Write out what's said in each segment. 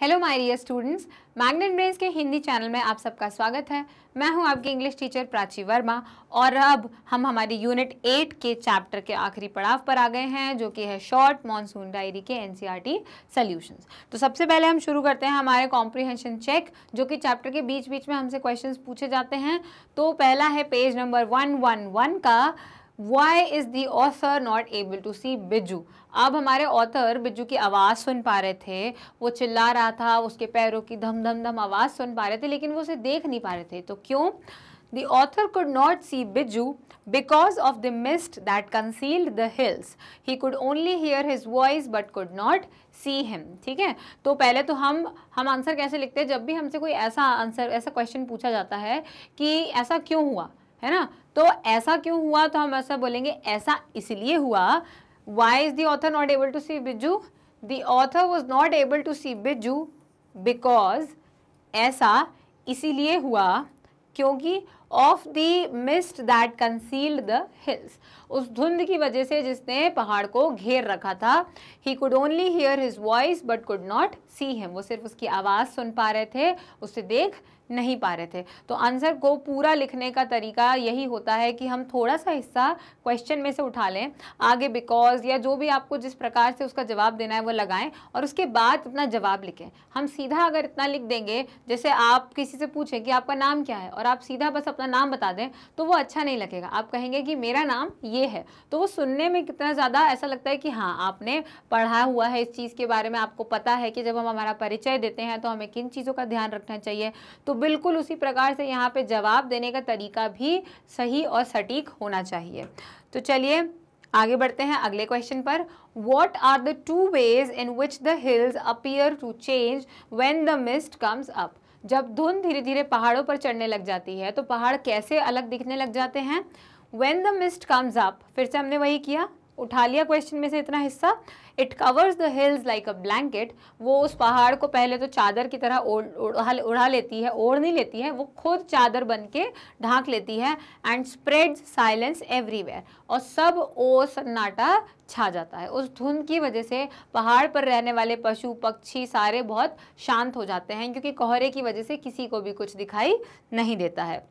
Hello my dear students magnet brains के Hindi channel में आप सबका स्वागत है मैं हूं आपकी इंग्लिश टीचर प्राची वर्मा और अब हम हमारी यूनिट एट के चैप्टर के आखिरी पड़ाव पर आ गए हैं जो कि है शॉर्ट मॉनसून डायरी के एनसीईआरटी सॉल्यूशंस e तो सबसे पहले हम शुरू करते हैं हमारे कॉम्प्रीहेंशन चेक जो कि चैप्टर के बीच बीच में हमसे क्वेश्चन पूछे जाते हैं तो पहला है पेज नंबर वन का why is the author not able to see Bijju अब हमारे ऑथर बिजू की आवाज़ सुन पा रहे थे वो चिल्ला रहा था उसके पैरों की धम धम धम आवाज़ सुन पा रहे थे लेकिन वो उसे देख नहीं पा रहे थे तो क्यों The author could not see Biju because of the mist that concealed the hills. He could only hear his voice but could not see him. ठीक है तो पहले तो हम हम आंसर कैसे लिखते हैं जब भी हमसे कोई ऐसा आंसर ऐसा क्वेश्चन पूछा जाता है कि ऐसा क्यों हुआ है ना तो ऐसा क्यों हुआ तो हम ऐसा बोलेंगे ऐसा इसलिए हुआ why is the author not able to see Bijju the author was not able to see Bijju because ऐसा इसीलिए हुआ क्योंकि of the mist that concealed the hills उस धुंध की वजह से जिसने पहाड़ को घेर रखा था he could only hear his voice but could not see him वो सिर्फ उसकी आवाज़ सुन पा रहे थे उसे देख नहीं पा रहे थे तो आंसर को पूरा लिखने का तरीका यही होता है कि हम थोड़ा सा हिस्सा क्वेश्चन में से उठा लें आगे बिकॉज या जो भी आपको जिस प्रकार से उसका जवाब देना है वो लगाएं और उसके बाद अपना जवाब लिखें हम सीधा अगर इतना लिख देंगे जैसे आप किसी से पूछें कि आपका नाम क्या है और आप सीधा बस अपना नाम बता दें तो वो अच्छा नहीं लगेगा आप कहेंगे कि मेरा नाम ये है तो वो सुनने में कितना ज़्यादा ऐसा लगता है कि हाँ आपने पढ़ा हुआ है इस चीज़ के बारे में आपको पता है कि जब हम हमारा परिचय देते हैं तो हमें किन चीज़ों का ध्यान रखना चाहिए तो बिल्कुल उसी प्रकार से यहाँ पे जवाब देने का तरीका भी सही और सटीक होना चाहिए तो चलिए आगे बढ़ते हैं अगले क्वेश्चन पर what are the two ways in which the hills appear to change when the mist comes up जब धुंध धीरे धीरे पहाड़ों पर चढ़ने लग जाती है तो पहाड़ कैसे अलग दिखने लग जाते हैं when the mist comes up फिर से हमने वही किया उठा लिया क्वेश्चन में से इतना हिस्सा it covers the hills like a blanket वो उस पहाड़ को पहले तो चादर की तरह उड़ा उड़ा लेती है ओढ़ नहीं लेती है वो खुद चादर बन के ढांक लेती है एंड स्प्रेड साइलेंस एवरीवेयर और सब ओ सन्नाटा छा जाता है उस धुंध की वजह से पहाड़ पर रहने वाले पशु पक्षी सारे बहुत शांत हो जाते हैं क्योंकि कोहरे की वजह से किसी को भी कुछ दिखाई नहीं देता है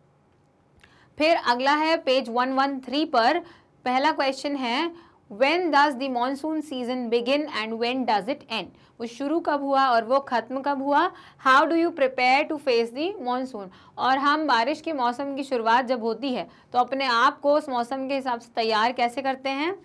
फिर अगला है पेज 113 पर पहला क्वेश्चन है when does the monsoon season begin and when does it end? वो शुरू कब हुआ और वो ख़त्म कब हुआ how do you prepare to face the monsoon और हम बारिश के मौसम की शुरुआत जब होती है तो अपने आप को उस मौसम के हिसाब से तैयार कैसे करते हैं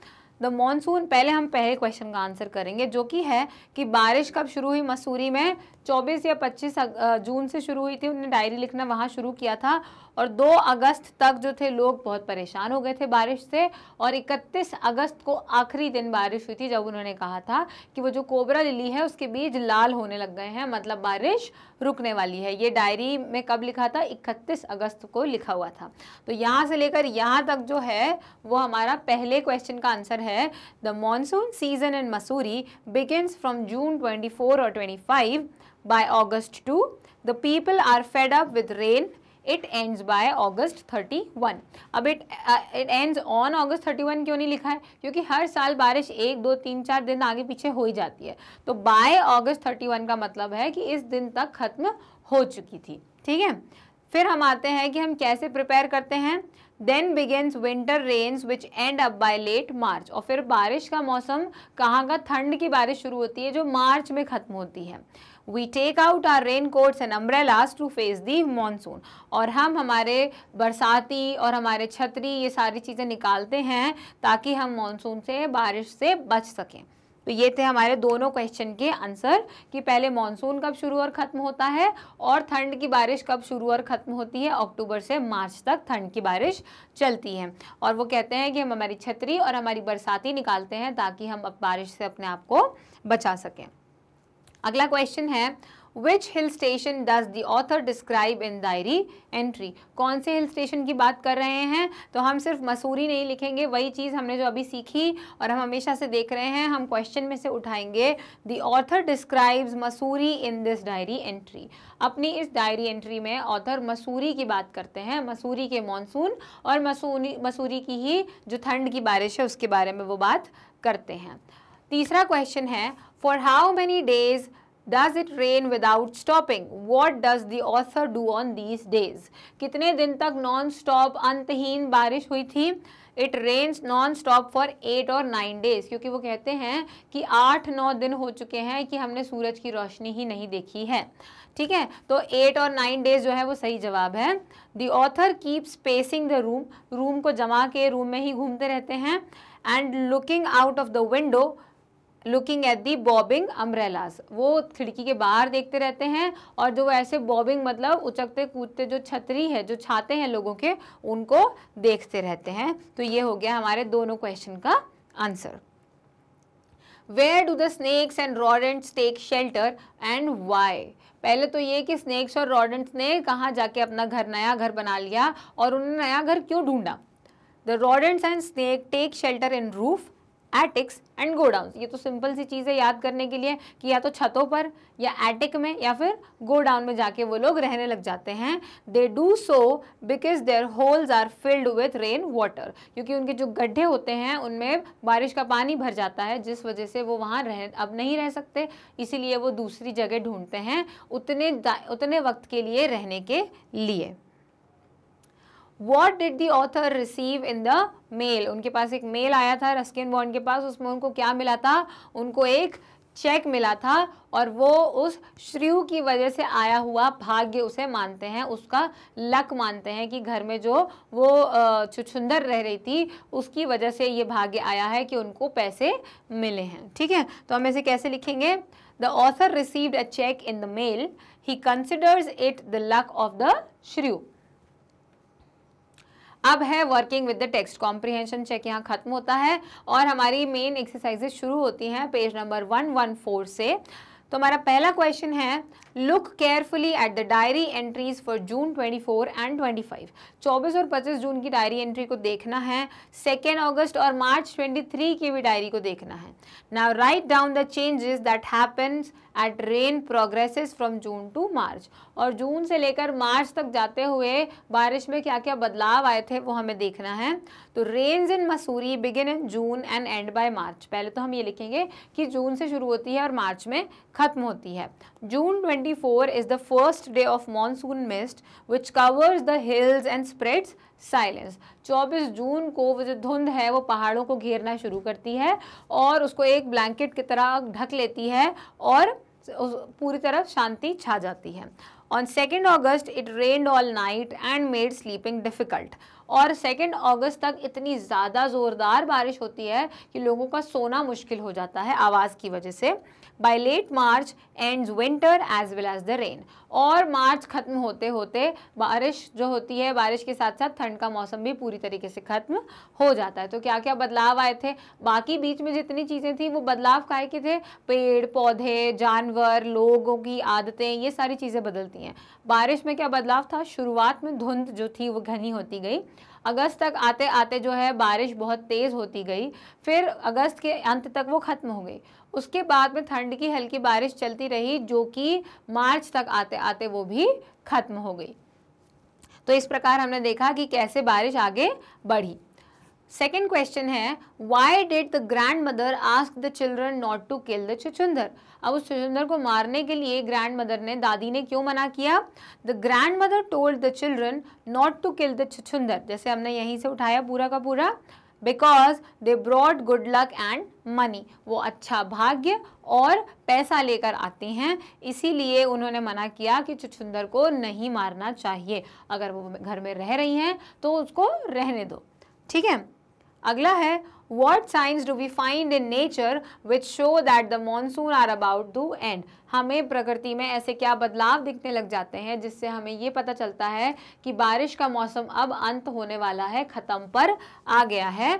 द मानसून पहले हम पहले क्वेश्चन का आंसर करेंगे जो कि है कि बारिश कब शुरू हुई मसूरी में 24 या 25 जून से शुरू हुई थी उन्होंने डायरी लिखना वहाँ शुरू किया था और 2 अगस्त तक जो थे लोग बहुत परेशान हो गए थे बारिश से और 31 अगस्त को आखिरी दिन बारिश हुई थी जब उन्होंने कहा था कि वो जो कोबरा लिली है उसके बीज लाल होने लग गए हैं मतलब बारिश रुकने वाली है ये डायरी में कब लिखा था इकतीस अगस्त को लिखा हुआ था तो यहाँ से लेकर यहाँ तक जो है वो हमारा पहले क्वेश्चन का आंसर है the monsoon season in Mussoorie begins from June twenty और twenty by August 2. The people are fed up with rain. It ends by August 31. अब it uh, it ends on August 31 क्यों नहीं लिखा है क्योंकि हर साल बारिश एक दो तीन चार दिन आगे पीछे हो ही जाती है तो by August 31 का मतलब है कि इस दिन तक खत्म हो चुकी थी ठीक है फिर हम आते हैं कि हम कैसे प्रिपेयर करते हैं then begins winter rains which end up by late March और फिर बारिश का मौसम कहाँ का ठंड की बारिश शुरू होती है जो मार्च में ख़त्म होती है we take out our rain coats and umbrellas to face the monsoon और हम हमारे बरसाती और हमारे छतरी ये सारी चीज़ें निकालते हैं ताकि हम मानसून से बारिश से बच सकें तो ये थे हमारे दोनों क्वेश्चन के आंसर कि पहले मानसून कब शुरू और ख़त्म होता है और ठंड की बारिश कब शुरू और ख़त्म होती है अक्टूबर से मार्च तक ठंड की बारिश चलती है और वो कहते हैं कि हम हमारी छतरी और हमारी बरसाती निकालते हैं ताकि हम बारिश से अपने आप को बचा सकें अगला क्वेश्चन है which hill station does the author describe in diary entry कौन से हिल स्टेशन की बात कर रहे हैं तो हम सिर्फ मसूरी नहीं लिखेंगे वही चीज़ हमने जो अभी सीखी और हम हमेशा से देख रहे हैं हम क्वेश्चन में से उठाएंगे the author describes Mussoorie in this diary entry अपनी इस डायरी एंट्री में ऑथर मसूरी की बात करते हैं मसूरी के मानसून और मसूरी मसूरी की ही जो ठंड की बारिश है उसके बारे में वो बात करते हैं तीसरा क्वेश्चन है for how many days does it rain without stopping what does the author do on these days कितने दिन तक नॉन स्टॉप अंतहीन बारिश हुई थी it rains non stop for eight और नाइन डेज क्योंकि वो कहते हैं कि आठ नौ दिन हो चुके हैं कि हमने सूरज की रोशनी ही नहीं देखी है ठीक है तो एट और नाइन डेज जो है वो सही जवाब है the author keep pacing the room room को जमा के रूम में ही घूमते रहते हैं and looking out of the window looking at the bobbing umbrellas वो खिड़की के बाहर देखते रहते हैं और जो ऐसे बॉबिंग मतलब उचकते कूदते जो छतरी है जो छाते हैं लोगों के उनको देखते रहते हैं तो ये हो गया हमारे दोनों क्वेश्चन का answer where do the snakes and rodents take shelter and why पहले तो ये कि स्नेक्स और रॉडेंट्स ने कहाँ जाके अपना घर नया घर बना लिया और उन्होंने नया घर क्यों ढूंढा the rodents and snake take shelter in roof attics and godown ये तो सिंपल सी चीज़ है याद करने के लिए कि या तो छतों पर या एटिक में या फिर गोडाउन में जाके वो लोग रहने लग जाते हैं they do so because their holes are filled with rain water क्योंकि उनके जो गड्ढे होते हैं उनमें बारिश का पानी भर जाता है जिस वजह से वो वहाँ रह अब नहीं रह सकते इसीलिए वो दूसरी जगह ढूंढते हैं उतने उतने वक्त के लिए रहने के लिए what did the author receive in the mail उनके पास एक मेल आया था रस्किन बॉन्ड के पास उसमें उनको क्या मिला था उनको एक चेक मिला था और वो उस श्रीव की वजह से आया हुआ भाग्य उसे मानते हैं उसका लक मानते हैं कि घर में जो वो छुछुंदर रह रही थी उसकी वजह से ये भाग्य आया है कि उनको पैसे मिले हैं ठीक है तो हम इसे कैसे लिखेंगे the author received a cheque in the mail he considers it the luck of the shrew अब है working with the text comprehension check यहाँ खत्म होता है और हमारी मेन एक्सरसाइजेस शुरू होती हैं page number one one four से तो हमारा पहला क्वेश्चन है look carefully at the diary entries for June 24 and 25 24 और 25 जून की डायरी एंट्री को देखना है सेकेंड अगस्त और मार्च 23 की भी डायरी को देखना है now write down the changes that happens at rain progresses from June to March और जून से लेकर मार्च तक जाते हुए बारिश में क्या क्या बदलाव आए थे वो हमें देखना है तो rains in Mussoorie begin in June and end by March पहले तो हम ये लिखेंगे कि जून से शुरू होती है और मार्च में ख़त्म होती है June 24 is the first day of monsoon mist which covers the hills and spreads silence 24 जून को वो जो धुंध है वो पहाड़ों को घेरना शुरू करती है और उसको एक ब्लैंकेट की तरह ढक लेती है और पूरी तरह शांति छा जाती है on second August it rained all night and made sleeping difficult और सेकेंड अगस्त तक इतनी ज़्यादा ज़ोरदार बारिश होती है कि लोगों का सोना मुश्किल हो जाता है आवाज़ की वजह से by late March and winter as well as the rain और मार्च ख़त्म होते होते बारिश जो होती है बारिश के साथ साथ ठंड का मौसम भी पूरी तरीके से ख़त्म हो जाता है तो क्या क्या बदलाव आए थे बाकी बीच में जितनी चीज़ें थी वो बदलाव काय के थे पेड़ पौधे जानवर लोगों की आदतें ये सारी चीज़ें बदलती हैं बारिश में क्या बदलाव था शुरुआत में धुंध जो थी वो घनी होती गई अगस्त तक आते आते जो है बारिश बहुत तेज़ होती गई फिर अगस्त के अंत तक वो ख़त्म हो गई उसके बाद में ठंड की हल्की बारिश चलती रही जो कि मार्च तक आते आते वो भी खत्म हो गई तो इस प्रकार हमने देखा कि कैसे बारिश आगे बढ़ी सेकेंड क्वेश्चन है why did the grandmother ask the children not to kill the chuchundar अब उस चुचुंदर को मारने के लिए ग्रैंड मदर ने दादी ने क्यों मना किया the grandmother told the children not to kill the chuchundar जैसे हमने यहीं से उठाया पूरा का पूरा because they brought good luck and money वो अच्छा भाग्य और पैसा लेकर आते हैं इसीलिए उन्होंने मना किया कि चुछुंदर को नहीं मारना चाहिए अगर वो घर में रह रही हैं तो उसको रहने दो ठीक है अगला है what signs do we find in nature which show that the monsoon are about to end हमें प्रकृति में ऐसे क्या बदलाव दिखने लग जाते हैं जिससे हमें ये पता चलता है कि बारिश का मौसम अब अंत होने वाला है ख़त्म पर आ गया है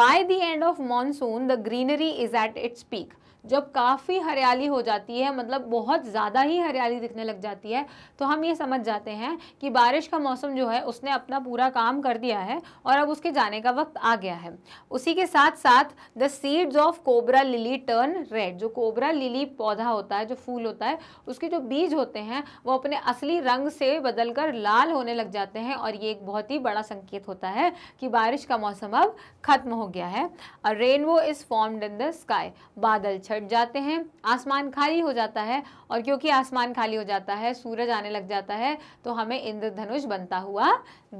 by the end of monsoon the greenery is at its peak जब काफ़ी हरियाली हो जाती है मतलब बहुत ज़्यादा ही हरियाली दिखने लग जाती है तो हम ये समझ जाते हैं कि बारिश का मौसम जो है उसने अपना पूरा काम कर दिया है और अब उसके जाने का वक्त आ गया है उसी के साथ साथ the seeds of cobra lily turn red जो कोबरा लिली पौधा होता है जो फूल होता है उसके जो बीज होते हैं वो अपने असली रंग से बदल लाल होने लग जाते हैं और ये एक बहुत ही बड़ा संकेत होता है कि बारिश का मौसम अब खत्म हो गया है और rainbow is formed in the sky बादल छट जाते हैं आसमान खाली हो जाता है और क्योंकि आसमान खाली हो जाता है सूरज आने लग जाता है तो हमें इंद्रधनुष बनता हुआ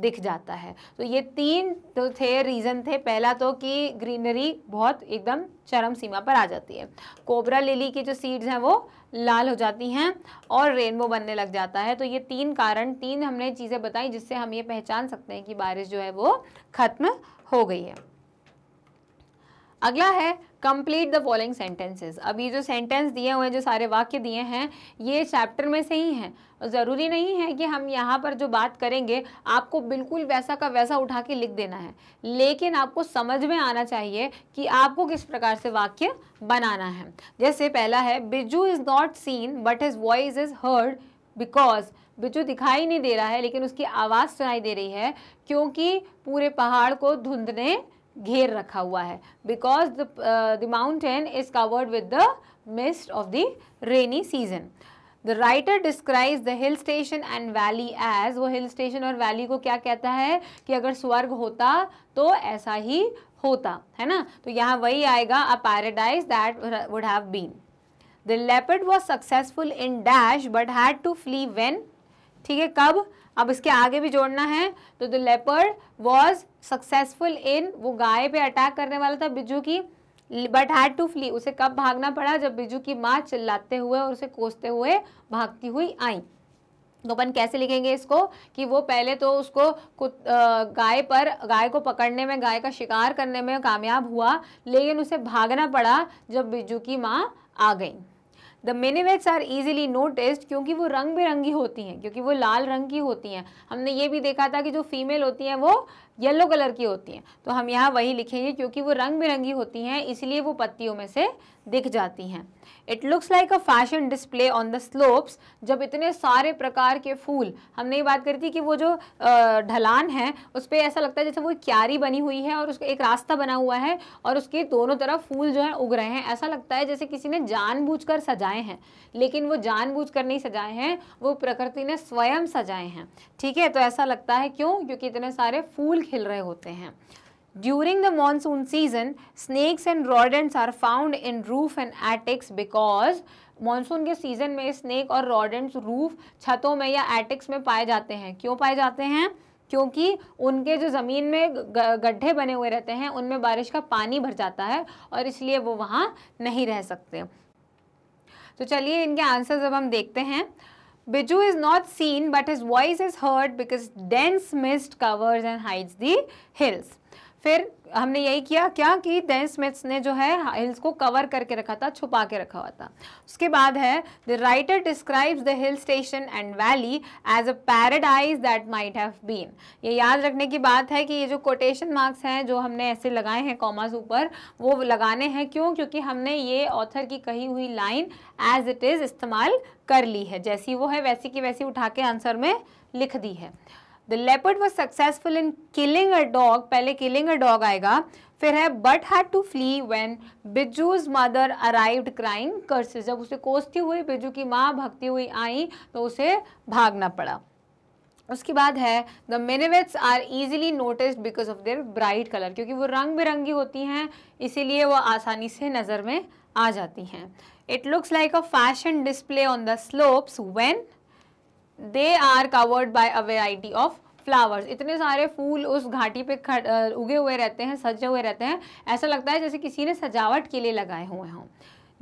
दिख जाता है तो ये तीन तो थे रीज़न थे पहला तो कि ग्रीनरी बहुत एकदम चरम सीमा पर आ जाती है कोबरा लिली की जो सीड्स हैं वो लाल हो जाती हैं और रेनबो बनने लग जाता है तो ये तीन कारण तीन हमने चीज़ें बताई जिससे हम ये पहचान सकते हैं कि बारिश जो है वो ख़त्म हो गई है अगला है कंप्लीट द फॉलोइंग सेंटेंसेस अब ये जो सेंटेंस दिए हुए हैं जो सारे वाक्य दिए हैं ये चैप्टर में से ही हैं ज़रूरी नहीं है कि हम यहाँ पर जो बात करेंगे आपको बिल्कुल वैसा का वैसा उठा के लिख देना है लेकिन आपको समझ में आना चाहिए कि आपको किस प्रकार से वाक्य बनाना है जैसे पहला है Bijju is not seen but his voice is heard because Bijju दिखाई नहीं दे रहा है लेकिन उसकी आवाज़ सुनाई दे रही है क्योंकि पूरे पहाड़ को धुंधने घेर रखा हुआ है because the the mountain is covered with the mist of the rainy season the writer describe the hill station and valley as वो हिल स्टेशन और वैली को क्या कहता है कि अगर स्वर्ग होता तो ऐसा ही होता है ना तो यहाँ वही आएगा a paradise that would have been the leopard was successful in dash but had to flee when ठीक है कब अब इसके आगे भी जोड़ना है तो the leopard was successful in वो गाय पे अटैक करने वाला था बिजू की बट हैड टू फ्ली उसे कब भागना पड़ा जब बिजू की माँ चिल्लाते हुए और उसे कोसते हुए भागती हुई आई तो अपन कैसे लिखेंगे इसको कि वो पहले तो उसको गाय पर गाय को पकड़ने में गाय का शिकार करने में कामयाब हुआ लेकिन उसे भागना पड़ा जब बिजू की माँ आ गई the minivets are easily noticed क्योंकि वो रंग बिरंगी होती हैं क्योंकि वो लाल रंग की होती हैं हमने ये भी देखा था कि जो फीमेल होती हैं वो येलो कलर की होती हैं तो हम यहाँ वही लिखेंगे क्योंकि वो रंग बिरंगी होती हैं इसलिए वो पत्तियों में से दिख जाती हैं it looks like a fashion display on the slopes जब इतने सारे प्रकार के फूल हमने ये बात करी थी कि वो जो ढलान है उस पर ऐसा लगता है जैसे वो क्यारी बनी हुई है और उसको एक रास्ता बना हुआ है और उसके दोनों तरफ फूल जो है उग रहे हैं ऐसा लगता है जैसे किसी ने जानबूझकर सजाए हैं लेकिन वो जानबूझकर नहीं सजाए हैं वो प्रकृति ने स्वयं सजाए हैं ठीक है तो ऐसा लगता है क्यों क्योंकि इतने सारे फूल हिल रहे होते हैं during the monsoon season snakes and rodents are found in roof and attics because monsoon के सीजन में स्नैक और रॉडेंट्स रूफ छतों में या एटिक्स में पाए जाते हैं क्यों पाए जाते हैं क्योंकि उनके जो ज़मीन में गड्ढे बने हुए रहते हैं उनमें बारिश का पानी भर जाता है और इसलिए वो वहाँ नहीं रह सकते तो चलिए इनके आंसर्स अब हम देखते हैं Biju is not seen but his voice is heard because dense mist covers and hides the hills. Fir हमने यही किया क्या कि दैन स्मिथ्स ने जो है हिल्स को कवर करके रखा था छुपा के रखा हुआ था उसके बाद है the writer describes the hill station and valley as a paradise that might have been ये याद रखने की बात है कि ये जो कोटेशन मार्क्स हैं जो हमने ऐसे लगाए हैं कॉमास ऊपर वो लगाने हैं क्यों क्योंकि हमने ये ऑथर की कही हुई लाइन एज इट इज़ इस्तेमाल कर ली है जैसी वो है वैसी की वैसी उठा के आंसर में लिख दी है the leopard was successful in killing a dog पहले किलिंग अ डॉग आएगा फिर है but had to flee when Bijju's mother arrived crying curse जब उसे कोसती हुई बिजू की माँ भगती हुई आई तो उसे भागना पड़ा उसके बाद है the minivets are easily notice because of their bright colour क्योंकि वो रंग बिरंगी होती हैं इसीलिए वो आसानी से नज़र में आ जाती हैं it looks like a fashion display on the slopes when they are covered by a variety of flowers इतने सारे फूल उस घाटी पे उगे हुए रहते हैं सजे हुए रहते हैं ऐसा लगता है जैसे किसी ने सजावट के लिए लगाए हुए हों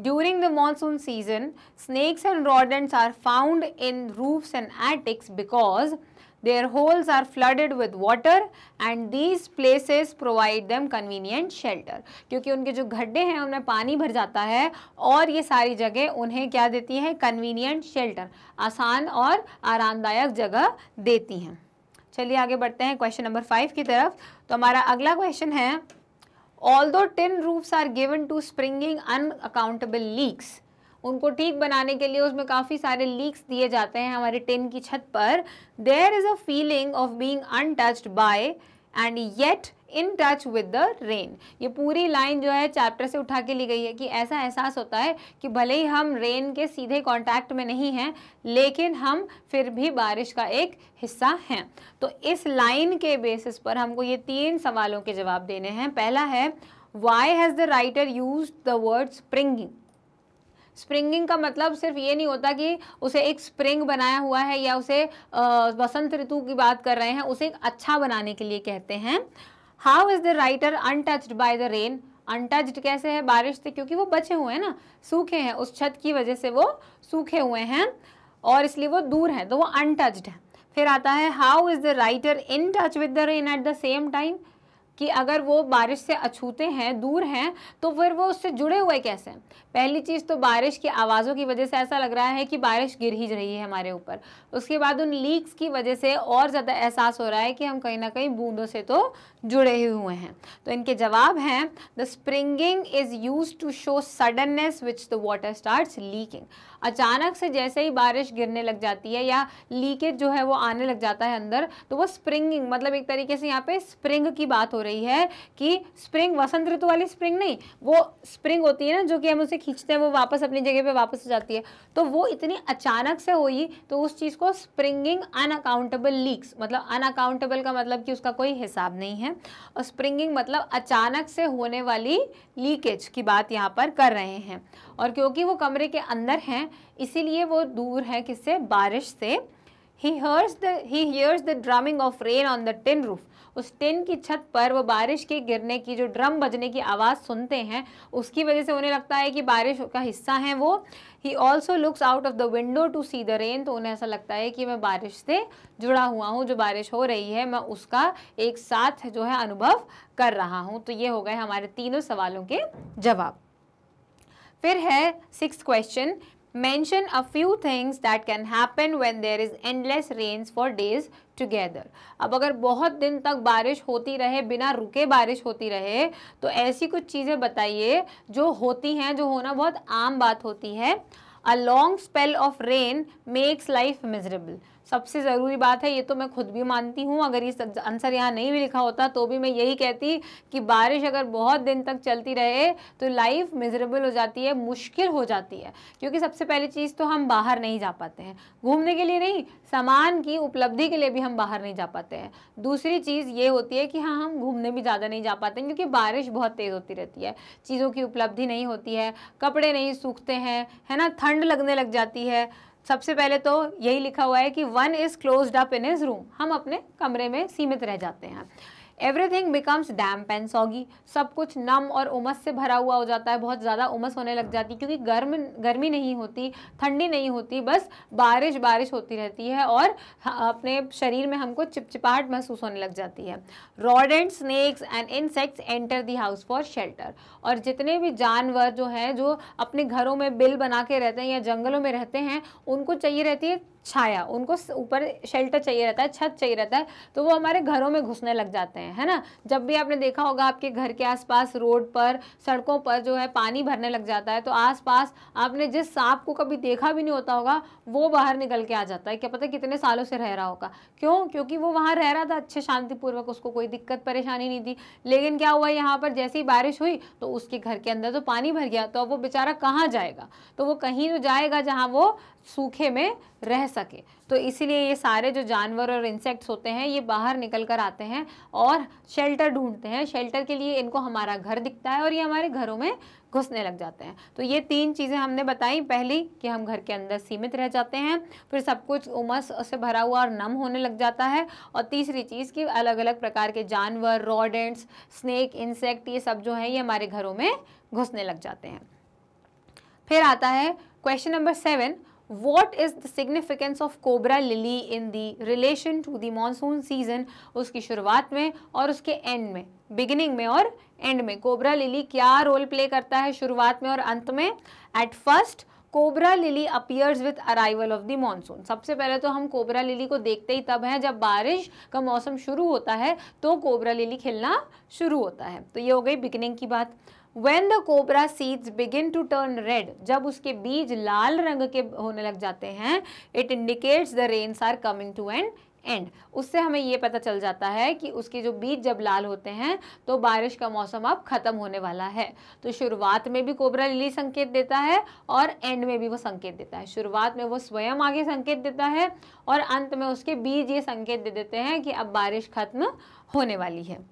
during the monsoon season snakes and rodents are found in roofs and attics because Their holes are flooded with water and these places provide them convenient shelter. क्योंकि उनके जो गड्ढे हैं उनमें पानी भर जाता है और ये सारी जगह उन्हें क्या देती हैं कन्वीनियंट शेल्टर आसान और आरामदायक जगह देती हैं चलिए आगे बढ़ते हैं क्वेश्चन नंबर फाइव की तरफ तो हमारा अगला क्वेश्चन है although tin roofs are given to springing unaccountable leaks उनको ठीक बनाने के लिए उसमें काफ़ी सारे लीक्स दिए जाते हैं हमारे टेन की छत पर there is a feeling of being untouched by and yet in touch with the rain ये पूरी लाइन जो है चैप्टर से उठा के ली गई है कि ऐसा एहसास होता है कि भले ही हम रेन के सीधे कॉन्टैक्ट में नहीं हैं लेकिन हम फिर भी बारिश का एक हिस्सा हैं तो इस लाइन के बेसिस पर हमको ये तीन सवालों के जवाब देने हैं पहला है why has the writer use the word springing springing का मतलब सिर्फ ये नहीं होता कि उसे एक स्प्रिंग बनाया हुआ है या उसे वसंत ऋतु की बात कर रहे हैं उसे अच्छा बनाने के लिए कहते हैं how is the writer untouched by the rain untouched कैसे है बारिश से क्योंकि वो बचे हुए हैं ना सूखे हैं उस छत की वजह से वो सूखे हुए हैं और इसलिए वो दूर हैं तो वो अनटच्ड है फिर आता है how is the writer in touch with the rain at the same time कि अगर वो बारिश से अछूते हैं दूर हैं तो फिर वो उससे जुड़े हुए कैसे हैं पहली चीज़ तो बारिश की आवाज़ों की वजह से ऐसा लग रहा है कि बारिश गिर ही रही है हमारे ऊपर उसके बाद उन लीक्स की वजह से और ज़्यादा एहसास हो रहा है कि हम कहीं ना कहीं बूंदों से तो जुड़े ही हुए हैं तो इनके जवाब हैं the springing is use to show suddenness which the water start leaking अचानक से जैसे ही बारिश गिरने लग जाती है या लीकेज जो है वो आने लग जाता है अंदर तो वो स्प्रिंगिंग मतलब एक तरीके से यहाँ पे स्प्रिंग की बात हो रही है कि स्प्रिंग वसंत ऋतु वाली स्प्रिंग नहीं वो स्प्रिंग होती है ना जो कि हम उसे खींचते हैं वो वापस अपनी जगह पे वापस हो जाती है तो वो इतनी अचानक से हुई तो उस चीज़ को स्प्रिंगिंग अनअकाउंटेबल लीक्स मतलब अनअकाउंटेबल का मतलब कि उसका कोई हिसाब नहीं है और स्प्रिंगिंग मतलब अचानक से होने वाली लीकेज की बात यहाँ पर कर रहे हैं और क्योंकि वो कमरे के अंदर हैं इसीलिए वो दूर है किससे बारिश से he hears the he hears the drumming of rain on the tin roof उस टिन की छत पर वो बारिश के गिरने की जो ड्रम बजने की आवाज़ सुनते हैं उसकी वजह से उन्हें लगता है कि बारिश का हिस्सा है वो he also looks out of the window to see the rain तो उन्हें ऐसा लगता है कि मैं बारिश से जुड़ा हुआ हूँ जो बारिश हो रही है मैं उसका एक साथ जो है अनुभव कर रहा हूँ तो ये हो गए हमारे तीनों सवालों के जवाब फिर है six question mention a few things that can happen when there is endless rains for days together अब अगर बहुत दिन तक बारिश होती रहे बिना रुके बारिश होती रहे तो ऐसी कुछ चीज़ें बताइए जो होती हैं जो होना बहुत आम बात होती है a long spell of rain makes life miserable सबसे ज़रूरी बात है ये तो मैं खुद भी मानती हूँ अगर ये आंसर यहाँ नहीं भी लिखा होता तो भी मैं यही कहती कि बारिश अगर बहुत दिन तक चलती रहे तो लाइफ मिजरेबल हो जाती है मुश्किल हो जाती है क्योंकि सबसे पहली चीज़ तो हम बाहर नहीं जा पाते हैं घूमने के लिए नहीं सामान की उपलब्धि के लिए भी हम बाहर नहीं जा पाते हैं दूसरी चीज़ ये होती है कि हाँ हम घूमने भी ज़्यादा नहीं जा पाते क्योंकि बारिश बहुत तेज़ होती रहती है चीज़ों की उपलब्धि नहीं होती है कपड़े नहीं सूखते हैं है ना ठंड लगने लग जाती है सबसे पहले तो यही लिखा हुआ है कि one is closed up in his room हम अपने कमरे में सीमित रह जाते हैं everything becomes damp and soggy सब कुछ नम और उमस से भरा हुआ हो जाता है बहुत ज़्यादा उमस होने लग जाती है क्योंकि गर्म गर्मी नहीं होती ठंडी नहीं होती बस बारिश बारिश होती रहती है और अपने शरीर में हमको चिपचिपाहट महसूस होने लग जाती है rodent snakes and insects enter the house for shelter और जितने भी जानवर जो हैं जो अपने घरों में बिल बना के रहते हैं या जंगलों में रहते हैं उनको चाहिए रहती है छाया उनको ऊपर शेल्टर चाहिए रहता है छत चाहिए रहता है तो वो हमारे घरों में घुसने लग जाते हैं है ना जब भी आपने देखा होगा आपके घर के आसपास रोड पर सड़कों पर जो है पानी भरने लग जाता है तो आसपास आपने जिस सांप को कभी देखा भी नहीं होता होगा वो बाहर निकल के आ जाता है क्या पता कितने सालों से रह रहा होगा क्यों क्योंकि वो वहाँ रह रहा था अच्छे शांतिपूर्वक उसको कोई दिक्कत परेशानी नहीं थी लेकिन क्या हुआ यहाँ पर जैसे ही बारिश हुई तो उसके घर के अंदर तो पानी भर गया तो अब वो बेचारा कहाँ जाएगा तो वो कहीं तो जाएगा जहाँ वो सूखे में रह सके तो इसीलिए ये सारे जो जानवर और इंसेक्ट्स होते हैं ये बाहर निकल कर आते हैं और शेल्टर ढूंढते हैं शेल्टर के लिए इनको हमारा घर दिखता है और ये हमारे घरों में घुसने लग जाते हैं तो ये तीन चीज़ें हमने बताई पहली कि हम घर के अंदर सीमित रह जाते हैं फिर सब कुछ उमस से भरा हुआ और नम होने लग जाता है और तीसरी चीज़ कि अलग अलग प्रकार के जानवर रॉडेंट्स स्नेक इंसेक्ट ये सब जो हैं ये हमारे घरों में घुसने लग जाते हैं फिर आता है question number seven what is the significance of cobra lily in the relation to the monsoon season उसकी शुरुआत में और उसके एंड में बिगिनिंग में और एंड में कोबरा लिली क्या रोल प्ले करता है शुरुआत में और अंत में at first cobra lily appears with arrival of the monsoon सबसे पहले तो हम कोबरा लिली को देखते ही तब हैं जब बारिश का मौसम शुरू होता है तो कोबरा लिली खिलना शुरू होता है तो ये हो गई बिगनिंग की बात when the cobra seeds begin to turn red जब उसके बीज लाल रंग के होने लग जाते हैं it indicates the rains are coming to an end उससे हमें ये पता चल जाता है कि उसके जो बीज जब लाल होते हैं तो बारिश का मौसम अब ख़त्म होने वाला है तो शुरुआत में भी कोबरा लिली संकेत देता है और एंड में भी वो संकेत देता है शुरुआत में वो स्वयं आगे संकेत देता है और अंत में उसके बीज ये संकेत दे देते हैं कि अब बारिश खत्म होने वाली है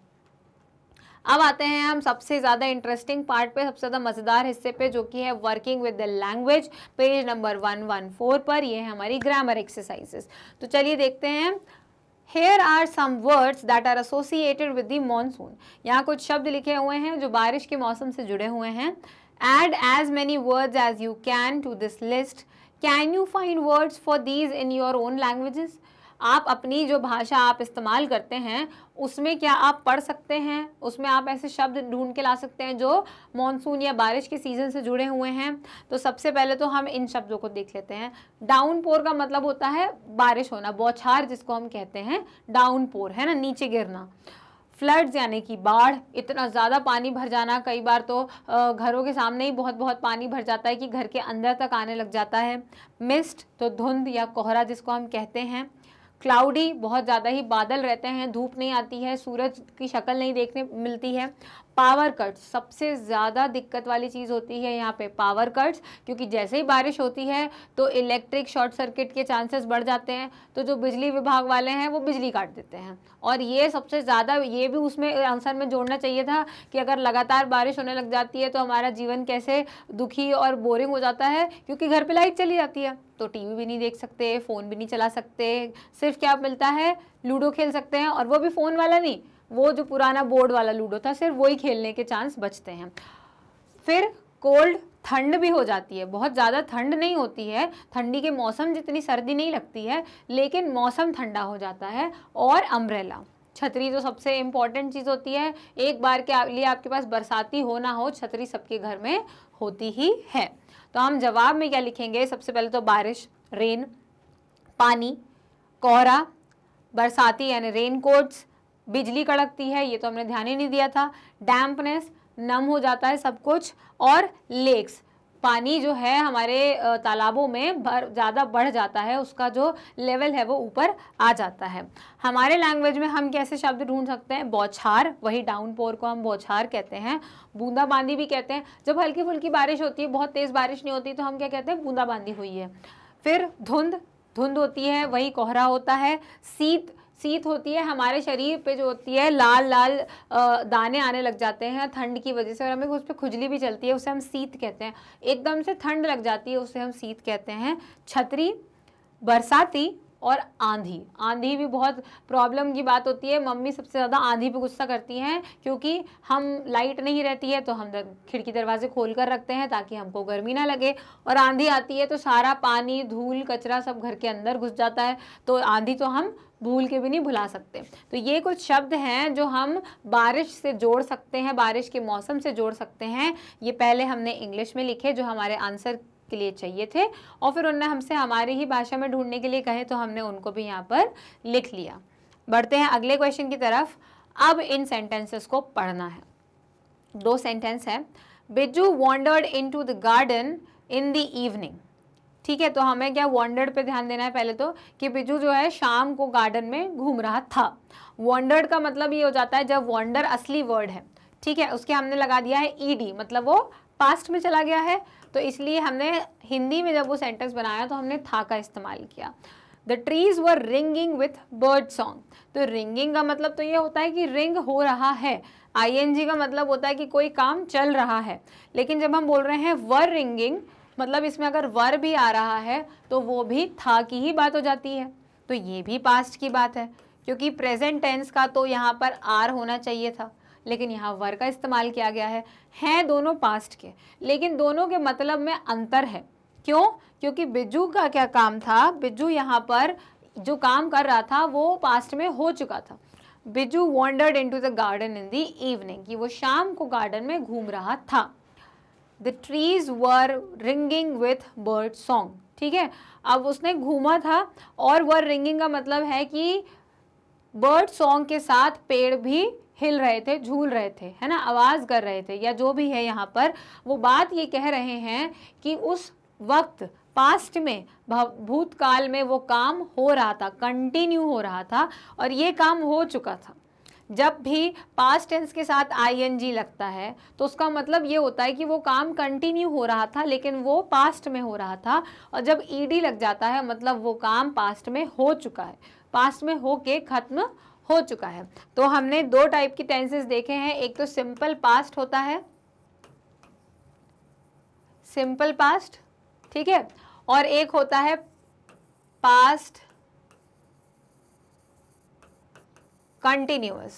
अब आते हैं हम सबसे ज़्यादा इंटरेस्टिंग पार्ट पे सबसे ज़्यादा मज़ेदार हिस्से पे जो कि है working with the language page number one one four पर ये है हमारी ग्रामर एक्सरसाइजेस तो चलिए देखते हैं here are some words that are associated with the monsoon यहाँ कुछ शब्द लिखे हुए हैं जो बारिश के मौसम से जुड़े हुए हैं add as many words as you can to this list can you find words for these in your own languages आप अपनी जो भाषा आप इस्तेमाल करते हैं उसमें क्या आप पढ़ सकते हैं उसमें आप ऐसे शब्द ढूंढ के ला सकते हैं जो मानसून या बारिश के सीज़न से जुड़े हुए हैं तो सबसे पहले तो हम इन शब्दों को देख लेते हैं डाउन पोर का मतलब होता है बारिश होना बौछार जिसको हम कहते हैं डाउन पोर है ना नीचे गिरना फ्लड्स यानी कि बाढ़ इतना ज़्यादा पानी भर जाना कई बार तो घरों के सामने ही बहुत बहुत पानी भर जाता है कि घर के अंदर तक आने लग जाता है मिस्ट तो धुंध या कोहरा जिसको हम कहते हैं क्लाउडी बहुत ज़्यादा ही बादल रहते हैं धूप नहीं आती है सूरज की शक्ल नहीं देखने मिलती है पावर कट्स सबसे ज़्यादा दिक्कत वाली चीज़ होती है यहाँ पे पावर कट्स क्योंकि जैसे ही बारिश होती है तो इलेक्ट्रिक शॉर्ट सर्किट के चांसेस बढ़ जाते हैं तो जो बिजली विभाग वाले हैं वो बिजली काट देते हैं और ये सबसे ज़्यादा ये भी उसमें आंसर में जोड़ना चाहिए था कि अगर लगातार बारिश होने लग जाती है तो हमारा जीवन कैसे दुखी और बोरिंग हो जाता है क्योंकि घर पर लाइट चली जाती है तो टी भी नहीं देख सकते फ़ोन भी नहीं चला सकते सिर्फ क्या मिलता है लूडो खेल सकते हैं और वो भी फ़ोन वाला नहीं वो जो पुराना बोर्ड वाला लूडो था सिर्फ वही खेलने के चांस बचते हैं फिर कोल्ड ठंड भी हो जाती है बहुत ज़्यादा ठंड नहीं होती है ठंडी के मौसम जितनी सर्दी नहीं लगती है लेकिन मौसम ठंडा हो जाता है और अम्ब्रेला छतरी तो सबसे इम्पॉर्टेंट चीज़ होती है एक बार के लिए आपके पास बरसाती हो ना हो छतरी सबके घर में होती ही है तो हम जवाब में क्या लिखेंगे सबसे पहले तो बारिश रेन पानी कोहरा बरसाती यानी रेन कोट्स बिजली कड़कती है ये तो हमने ध्यान ही नहीं दिया था डैम्पनेस नम हो जाता है सब कुछ और लेक्स पानी जो है हमारे तालाबों में भर ज़्यादा बढ़ जाता है उसका जो लेवल है वो ऊपर आ जाता है हमारे लैंग्वेज में हम कैसे शब्द ढूंढ सकते हैं बौछार वही डाउन पोर को हम बौछार कहते हैं बूंदाबांदी भी कहते हैं जब हल्की फुल्की बारिश होती है बहुत तेज़ बारिश नहीं होती तो हम क्या कहते हैं बूंदाबांदी हुई है फिर धुंध धुंध होती है वही कोहरा होता है सीत सीत होती है हमारे शरीर पे जो होती है लाल लाल दाने आने लग जाते हैं ठंड की वजह से और हमें उस पर खुजली भी चलती है उसे हम सीत कहते हैं एकदम से ठंड लग जाती है उसे हम सीत कहते हैं छतरी बरसाती और आंधी आंधी भी बहुत प्रॉब्लम की बात होती है मम्मी सबसे ज़्यादा आंधी पे गुस्सा करती हैं क्योंकि हम लाइट नहीं रहती है तो हम खिड़की दरवाजे खोल कर रखते हैं ताकि हमको गर्मी ना लगे और आंधी आती है तो सारा पानी धूल कचरा सब घर के अंदर घुस जाता है तो आंधी तो हम भूल के भी नहीं भुला सकते तो ये कुछ शब्द हैं जो हम बारिश से जोड़ सकते हैं बारिश के मौसम से जोड़ सकते हैं ये पहले हमने इंग्लिश में लिखे जो हमारे आंसर के लिए चाहिए थे और फिर उन्होंने हमसे हमारी ही भाषा में ढूंढने के लिए कहे तो हमने उनको भी यहाँ पर लिख लिया बढ़ते हैं अगले क्वेश्चन की तरफ अब इन सेंटेंसेस को पढ़ना है दो सेंटेंस है Bijju wandered into the garden in the evening ठीक है तो हमें क्या वॉन्डर्ड पे ध्यान देना है पहले तो कि बिजू जो है शाम को गार्डन में घूम रहा था वॉन्डर्ड का मतलब ये हो जाता है जब वॉन्डर असली वर्ड है ठीक है उसके हमने लगा दिया है ईडी मतलब वो पास्ट में चला गया है तो इसलिए हमने हिंदी में जब वो सेंटेंस बनाया तो हमने था का इस्तेमाल किया the trees were ringing with bird song तो रिंगिंग का मतलब तो ये होता है कि रिंग हो रहा है आई का मतलब होता है कि कोई काम चल रहा है लेकिन जब हम बोल रहे हैं वर रिंगिंग मतलब इसमें अगर वर भी आ रहा है तो वो भी था की ही बात हो जाती है तो ये भी पास्ट की बात है क्योंकि प्रेजेंट टेंस का तो यहाँ पर आर होना चाहिए था लेकिन यहाँ वर का इस्तेमाल किया गया है हैं दोनों पास्ट के लेकिन दोनों के मतलब में अंतर है क्यों क्योंकि बिजू का क्या काम था बिजू यहाँ पर जो काम कर रहा था वो पास्ट में हो चुका था Bijju wandered into the garden in the evening कि वो शाम को गार्डन में घूम रहा था the trees were ringing with bird song ठीक है अब उसने घूमा था और वर रिंगिंग का मतलब है कि बर्ड सॉन्ग के साथ पेड़ भी हिल रहे थे झूल रहे थे है ना आवाज़ कर रहे थे या जो भी है यहाँ पर वो बात ये कह रहे हैं कि उस वक्त पास्ट में भूतकाल में वो काम हो रहा था कंटिन्यू हो रहा था और ये काम हो चुका था जब भी पास्ट टेंस के साथ आईएनजी लगता है तो उसका मतलब ये होता है कि वो काम कंटिन्यू हो रहा था लेकिन वो पास्ट में हो रहा था और जब ईडी लग जाता है मतलब वो काम पास्ट में हो चुका है पास्ट में हो के ख़त्म हो चुका है तो हमने दो टाइप की टेंसेस देखे हैं एक तो सिंपल पास्ट होता है सिंपल पास्ट ठीक है और एक होता है पास्ट कंटिन्यूस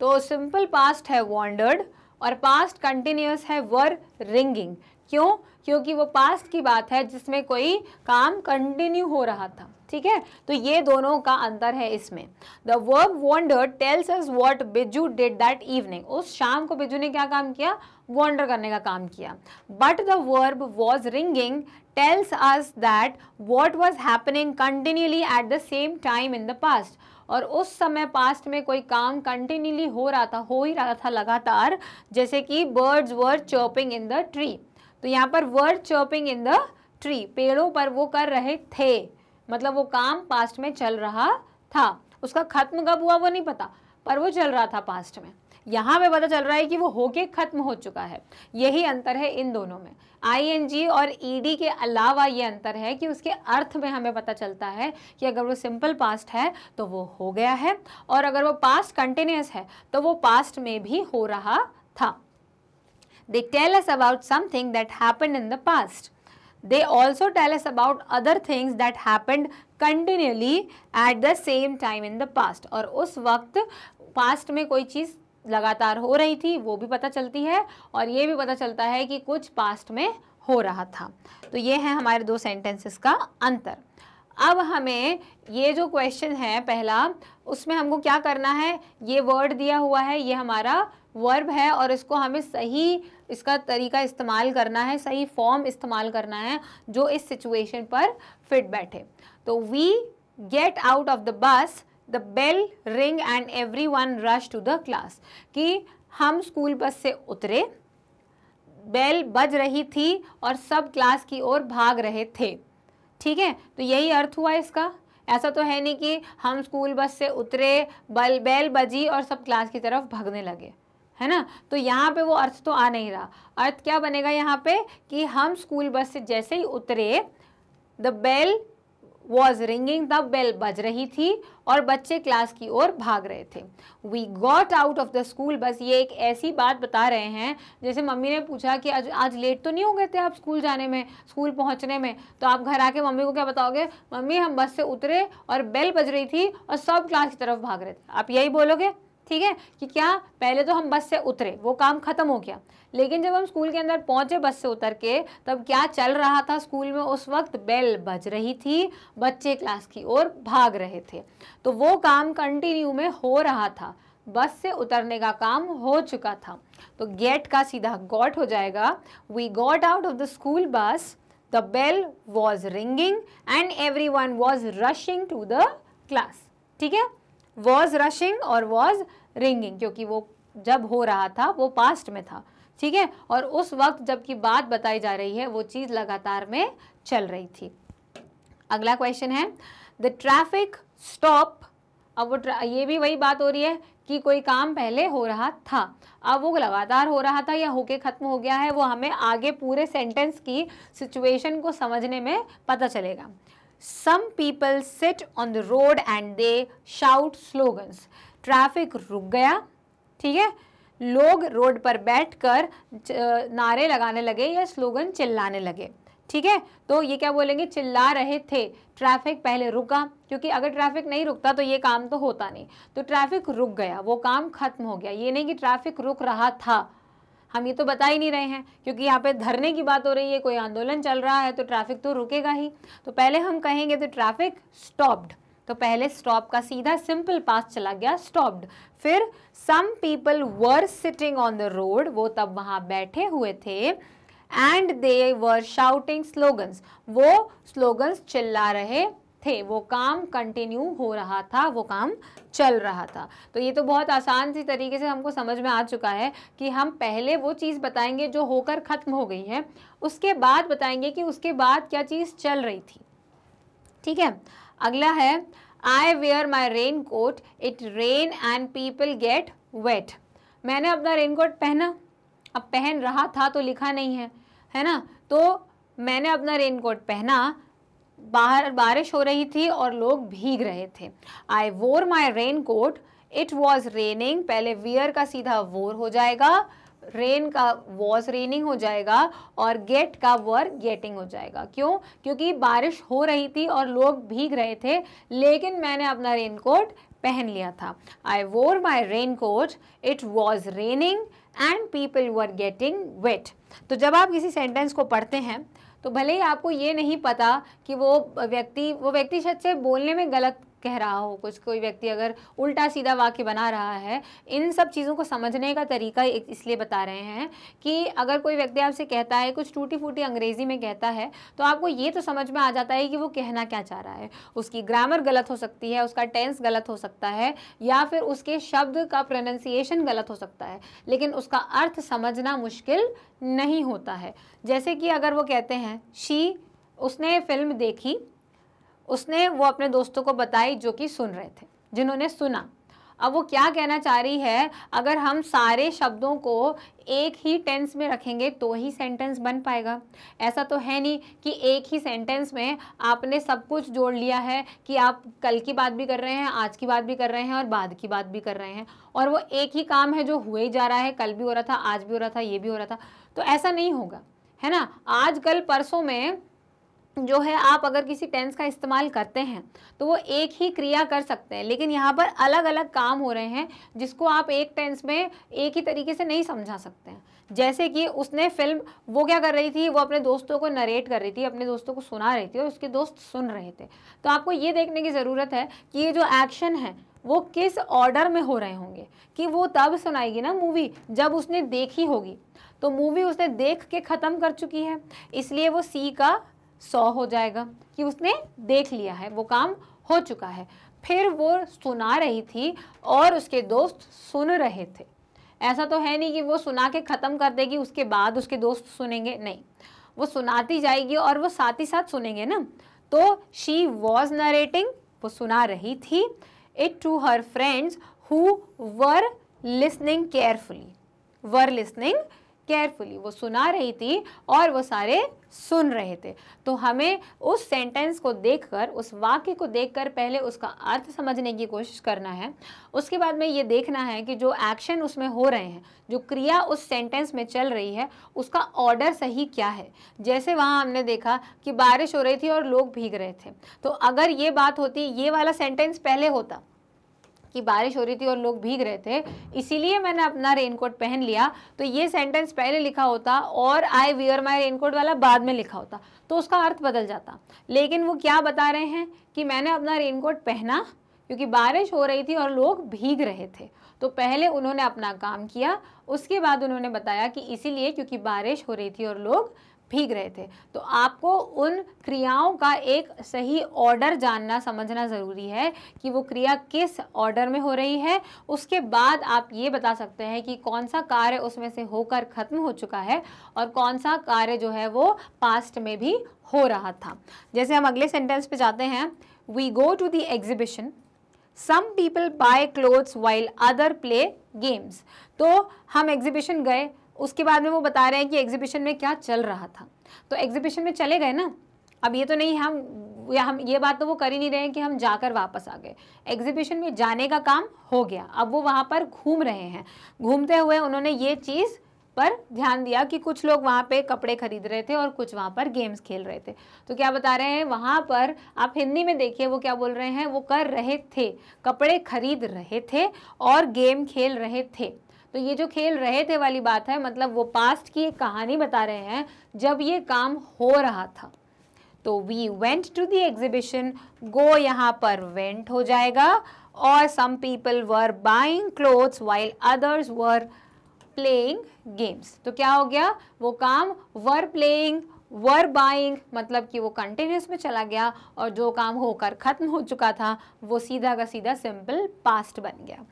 तो सिंपल पास्ट है वॉन्डर्ड और पास्ट कंटिन्यूस है वर रिंगिंग क्यों क्योंकि वो पास्ट की बात है जिसमें कोई काम कंटिन्यू हो रहा था ठीक है तो ये दोनों का अंतर है इसमें the verb wander tells us what Bijju did that evening उस शाम को बिजू ने क्या काम किया वॉन्डर करने का काम किया but the verb was ringing tells us that what was happening continuously at the same time in the past और उस समय पास्ट में कोई काम कंटिन्यूली हो रहा था हो ही रहा था लगातार जैसे कि birds were chirping in the tree तो यहाँ पर word chirping in the tree पेड़ों पर वो कर रहे थे मतलब वो काम पास्ट में चल रहा था उसका खत्म कब हुआ वो नहीं पता पर वो चल रहा था पास्ट में यहाँ पे पता चल रहा है कि वो होके खत्म हो चुका है यही अंतर है इन दोनों में आई और ई e के अलावा ये अंतर है कि उसके अर्थ में हमें पता चलता है कि अगर वो सिंपल पास्ट है तो वो हो गया है और अगर वो पास्ट कंटिन्यूस है तो वो पास्ट में भी हो रहा था they tell us about something that happen in the past they also tell us about other things that happen continuously at the same time in the past और उस वक्त पास्ट में कोई चीज़ लगातार हो रही थी वो भी पता चलती है और ये भी पता चलता है कि कुछ पास्ट में हो रहा था तो ये है हमारे दो सेंटेंसेस का अंतर अब हमें ये जो क्वेश्चन है पहला उसमें हमको क्या करना है ये वर्ड दिया हुआ है ये हमारा वर्ब है और इसको हमें सही इसका तरीका इस्तेमाल करना है सही फॉर्म इस्तेमाल करना है जो इस सिचुएशन पर फिट बैठे तो we get out of the bus the bell ring and everyone rush to the class कि हम स्कूल बस से उतरे बेल बज रही थी और सब क्लास की ओर भाग रहे थे ठीक है तो यही अर्थ हुआ इसका ऐसा तो है नहीं कि हम स्कूल बस से उतरे बल बेल बजी और सब क्लास की तरफ भागने लगे है ना तो यहाँ पे वो अर्थ तो आ नहीं रहा अर्थ क्या बनेगा यहाँ पे कि हम स्कूल बस से जैसे ही उतरे the bell was ringing the bell बज रही थी और बच्चे क्लास की ओर भाग रहे थे we got out of the school bus ये एक ऐसी बात बता रहे हैं जैसे मम्मी ने पूछा कि आज आज लेट तो नहीं हो गए थे आप स्कूल जाने में स्कूल पहुंचने में तो आप घर आके मम्मी को क्या बताओगे मम्मी हम बस से उतरे और बेल बज रही थी और सब क्लास की तरफ भाग रहे थे आप यही बोलोगे ठीक है कि क्या पहले तो हम बस से उतरे वो काम खत्म हो गया लेकिन जब हम स्कूल के अंदर पहुंचे बस से उतर के तब क्या चल रहा था स्कूल में उस वक्त बेल बज रही थी बच्चे क्लास की ओर भाग रहे थे तो वो काम कंटिन्यू में हो रहा था बस से उतरने का काम हो चुका था तो गेट का सीधा गॉट हो जाएगा we got out of the school bus the bell was ringing and everyone was rushing to the class ठीक है वॉज रशिंग और वॉज रिंगिंग क्योंकि वो जब हो रहा था वो पास्ट में था ठीक है और उस वक्त जबकि बात बताई जा रही है वो चीज़ लगातार में चल रही थी अगला क्वेश्चन है द ट्रैफिक स्टॉप अब वो ये भी वही बात हो रही है कि कोई काम पहले हो रहा था अब वो लगातार हो रहा था या होके ख़त्म हो गया है वो हमें आगे पूरे सेंटेंस की सिचुएशन को समझने में पता चलेगा some people sit on the road and they shout slogans traffic रुक गया ठीक है लोग रोड पर uh, नारे लगाने लगे या स्लोगन चिल्लाने लगे ठीक है तो ये क्या बोलेंगे चिल्ला रहे थे ट्रैफिक पहले रुका क्योंकि अगर ट्रैफिक नहीं रुकता तो ये काम तो होता नहीं तो ट्रैफिक रुक गया वो काम खत्म हो गया ये नहीं कि ट्रैफिक रुक रहा था हम ये तो बता ही नहीं रहे हैं क्योंकि यहाँ पे धरने की बात हो रही है कोई आंदोलन चल रहा है तो ट्रैफिक तो रुकेगा ही तो पहले हम कहेंगे तो ट्रैफिक स्टॉप्ड तो पहले स्टॉप का सीधा सिंपल पास चला गया स्टॉप्ड फिर some people were sitting on the road वो तब वहाँ बैठे हुए थे and they were shouting slogans वो स्लोगन्स चिल्ला रहे थे वो काम कंटिन्यू हो रहा था वो काम चल रहा था तो ये तो बहुत आसान सी तरीके से हमको समझ में आ चुका है कि हम पहले वो चीज़ बताएंगे जो होकर ख़त्म हो गई है उसके बाद बताएंगे कि उसके बाद क्या चीज़ चल रही थी ठीक है अगला है I wear my raincoat it rain and people get wet मैंने अपना रेन कोट पहना अब पहन रहा था तो लिखा नहीं है है ना तो मैंने अपना रेन कोट पहना बाहर बारिश हो रही थी और लोग भीग रहे थे I wore my raincoat it was raining पहले वियर का सीधा वोर हो जाएगा रेन का वॉज रेनिंग हो जाएगा और गेट का वर गेटिंग हो जाएगा क्यों क्योंकि बारिश हो रही थी और लोग भीग रहे थे लेकिन मैंने अपना रेन कोट पहन लिया था I wore my raincoat it was raining and people were getting wet तो जब आप किसी सेंटेंस को पढ़ते हैं तो भले ही आपको ये नहीं पता कि वो व्यक्ति वो व्यक्ति शायद से बोलने में गलत कह रहा हो कुछ कोई व्यक्ति अगर उल्टा सीधा वाक्य बना रहा है इन सब चीज़ों को समझने का तरीका इसलिए बता रहे हैं कि अगर कोई व्यक्ति आपसे कहता है कुछ टूटी फूटी अंग्रेज़ी में कहता है तो आपको ये तो समझ में आ जाता है कि वो कहना क्या चाह रहा है उसकी ग्रामर गलत हो सकती है उसका टेंस गलत हो सकता है या फिर उसके शब्द का प्रोनंसिएशन गलत हो सकता है लेकिन उसका अर्थ समझना मुश्किल नहीं होता है जैसे कि अगर वो कहते हैं शी उसने फिल्म देखी उसने वो अपने दोस्तों को बताई जो कि सुन रहे थे जिन्होंने सुना अब वो क्या कहना चाह रही है अगर हम सारे शब्दों को एक ही टेंस में रखेंगे तो ही सेंटेंस बन पाएगा ऐसा तो है नहीं कि एक ही सेंटेंस में आपने सब कुछ जोड़ लिया है कि आप कल की बात भी कर रहे हैं आज की बात भी कर रहे हैं और बाद की बात भी कर रहे हैं और वो एक ही काम है जो हुए ही जा रहा है कल भी हो रहा था आज भी हो रहा था ये भी हो रहा था तो ऐसा नहीं होगा है ना आज कल परसों में जो है आप अगर किसी टेंस का इस्तेमाल करते हैं तो वो एक ही क्रिया कर सकते हैं लेकिन यहाँ पर अलग अलग काम हो रहे हैं जिसको आप एक टेंस में एक ही तरीके से नहीं समझा सकते हैं जैसे कि उसने फिल्म वो क्या कर रही थी वो अपने दोस्तों को नरेट कर रही थी अपने दोस्तों को सुना रही थी और उसके दोस्त सुन रहे थे तो आपको ये देखने की ज़रूरत है कि ये जो एक्शन है वो किस ऑर्डर में हो रहे होंगे कि वो तब सुनाएगी ना मूवी जब उसने देखी होगी तो मूवी उसने देख के ख़त्म कर चुकी है इसलिए वो सी का सौ हो जाएगा कि उसने देख लिया है वो काम हो चुका है फिर वो सुना रही थी और उसके दोस्त सुन रहे थे ऐसा तो है नहीं कि वो सुना के ख़त्म कर देगी उसके बाद उसके दोस्त सुनेंगे नहीं वो सुनाती जाएगी और वो साथ ही साथ सुनेंगे ना तो शी वॉज नरेटिंग वो सुना रही थी it to her friends who were listening carefully were listening carefully वो सुना रही थी और वो सारे सुन रहे थे तो हमें उस सेंटेंस को देखकर उस वाक्य को देखकर पहले उसका अर्थ समझने की कोशिश करना है उसके बाद में ये देखना है कि जो एक्शन उसमें हो रहे हैं जो क्रिया उस सेंटेंस में चल रही है उसका ऑर्डर सही क्या है जैसे वहाँ हमने देखा कि बारिश हो रही थी और लोग भीग रहे थे तो अगर ये बात होती ये वाला सेंटेंस पहले होता कि बारिश हो रही थी और लोग भीग रहे थे इसीलिए मैंने अपना रेनकोट पहन लिया तो ये सेंटेंस पहले लिखा होता और आई वियर माई रेनकोट वाला बाद में लिखा होता तो उसका अर्थ बदल जाता लेकिन वो क्या बता रहे हैं कि मैंने अपना रेनकोट पहना क्योंकि बारिश हो रही थी और लोग भीग रहे थे तो पहले उन्होंने अपना काम किया उसके बाद उन्होंने बताया कि इसीलिए क्योंकि बारिश हो रही थी और लोग भीग रहे थे तो आपको उन क्रियाओं का एक सही ऑर्डर जानना समझना ज़रूरी है कि वो क्रिया किस ऑर्डर में हो रही है उसके बाद आप ये बता सकते हैं कि कौन सा कार्य उसमें से होकर ख़त्म हो चुका है और कौन सा कार्य जो है वो पास्ट में भी हो रहा था जैसे हम अगले सेंटेंस पे जाते हैं we go to the exhibition some people buy clothes while other play games तो हम एग्जिबिशन गए उसके बाद में वो बता रहे हैं कि एग्जीबिशन में क्या चल रहा था तो एग्जीबिशन में चले गए ना अब ये तो नहीं हम या हम ये बात तो वो कर ही नहीं रहे हैं कि हम जाकर वापस आ गए एग्जीबिशन में जाने का काम हो गया अब वो वहाँ पर घूम रहे हैं घूमते हुए उन्होंने ये चीज़ पर ध्यान दिया कि कुछ लोग वहाँ पे कपड़े खरीद रहे थे और कुछ वहाँ पर गेम्स खेल रहे थे तो क्या बता रहे हैं वहाँ पर आप हिंदी में देखिए वो क्या बोल रहे हैं वो कर रहे थे कपड़े खरीद रहे थे और गेम खेल रहे थे तो ये जो खेल रहे थे वाली बात है मतलब वो पास्ट की एक कहानी बता रहे हैं जब ये काम हो रहा था तो we went to the exhibition go यहाँ पर वेंट हो जाएगा और some people were buying clothes while others were playing games तो क्या हो गया वो काम वर प्लेइंग वर बाइंग मतलब कि वो कंटिन्यूस में चला गया और जो काम होकर ख़त्म हो चुका था वो सीधा का सीधा सिंपल पास्ट बन गया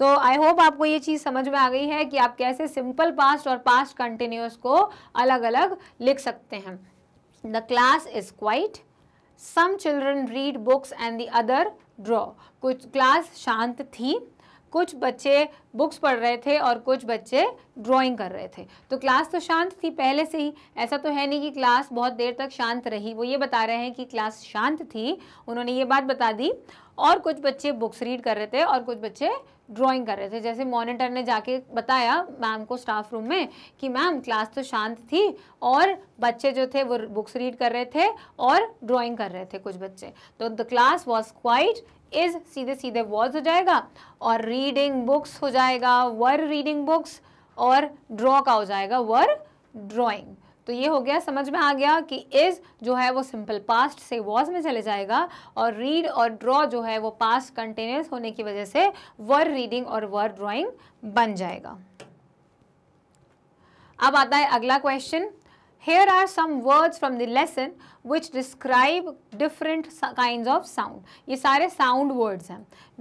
तो आई होप आपको ये चीज़ समझ में आ गई है कि आप कैसे सिंपल पास्ट और पास्ट कंटिन्यूस को अलग अलग लिख सकते हैं the class is quiet some children read books and the other draw कुछ क्लास शांत थी कुछ बच्चे बुक्स पढ़ रहे थे और कुछ बच्चे ड्राइंग कर रहे थे तो क्लास तो शांत थी पहले से ही ऐसा तो है नहीं कि क्लास बहुत देर तक शांत रही वो ये बता रहे हैं कि क्लास शांत थी उन्होंने ये बात बता दी और कुछ बच्चे बुक्स रीड कर रहे थे और कुछ बच्चे ड्राइंग कर रहे थे जैसे मॉनिटर ने जाके बताया मैम को स्टाफ रूम में कि मैम क्लास तो शांत थी और बच्चे जो थे वो बुक्स रीड कर रहे थे और ड्राइंग कर रहे थे कुछ बच्चे तो the class was quiet is सीधे सीधे वॉज हो जाएगा और रीडिंग बुक्स हो जाएगा वर रीडिंग बुक्स और ड्रॉ का हो जाएगा वर ड्रॉइंग तो ये हो गया समझ में आ गया कि इज़ जो है वो सिंपल पास्ट से वॉज में चले जाएगा और रीड और ड्रॉ जो है वो पास्ट कंटिन्यूस होने की वजह से वर रीडिंग और वर ड्रॉइंग बन जाएगा अब आता है अगला question Here are some words from the lesson which describe different kinds of sound. ye sare sound words hain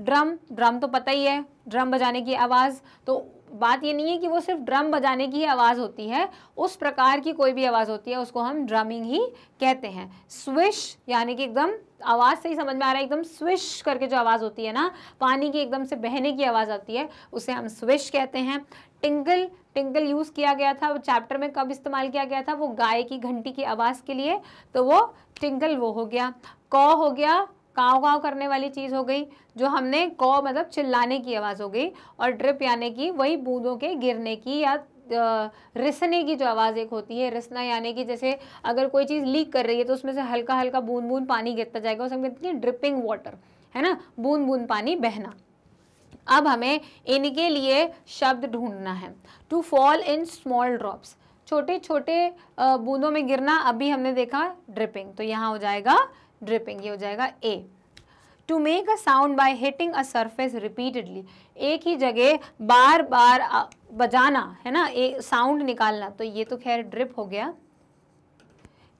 Drum, drum to pata hi hai drum bajane ki आवाज़ to बात ये नहीं है कि वो सिर्फ ड्रम बजाने की ही आवाज़ होती है उस प्रकार की कोई भी आवाज़ होती है उसको हम ड्रमिंग ही कहते हैं स्विश यानी कि एकदम आवाज़ से ही समझ में आ रहा है एकदम स्विश करके जो आवाज़ होती है ना पानी की एकदम से बहने की आवाज़ आती है उसे हम स्विश कहते हैं टिंगल टिंगल यूज़ किया गया था वो चैप्टर में कब इस्तेमाल किया गया था वो गाय की घंटी की आवाज़ के लिए तो वो टिंगल वो हो गया कॉ हो गया काव काव करने वाली चीज़ हो गई जो हमने कौ मतलब चिल्लाने की आवाज़ हो गई और ड्रिप यानी कि वही बूंदों के गिरने की या रिसने की जो आवाज़ एक होती है रिसना यानी कि जैसे अगर कोई चीज़ लीक कर रही है तो उसमें से हल्का हल्का बूंद बूंद पानी गिरता जाएगा उसे हम कहते हैं ड्रिपिंग वाटर है ना बूंद बूंद पानी बहना अब हमें इनके लिए शब्द ढूंढना है to fall in small drops छोटे छोटे बूंदों में गिरना अभी हमने देखा ड्रिपिंग तो यहाँ हो जाएगा ड्रिपिंग ये हो जाएगा a to make a sound by hitting a surface repeatedly एक ही जगह बार बार बजाना है ना एक साउंड निकालना तो ये तो खैर ड्रिप हो गया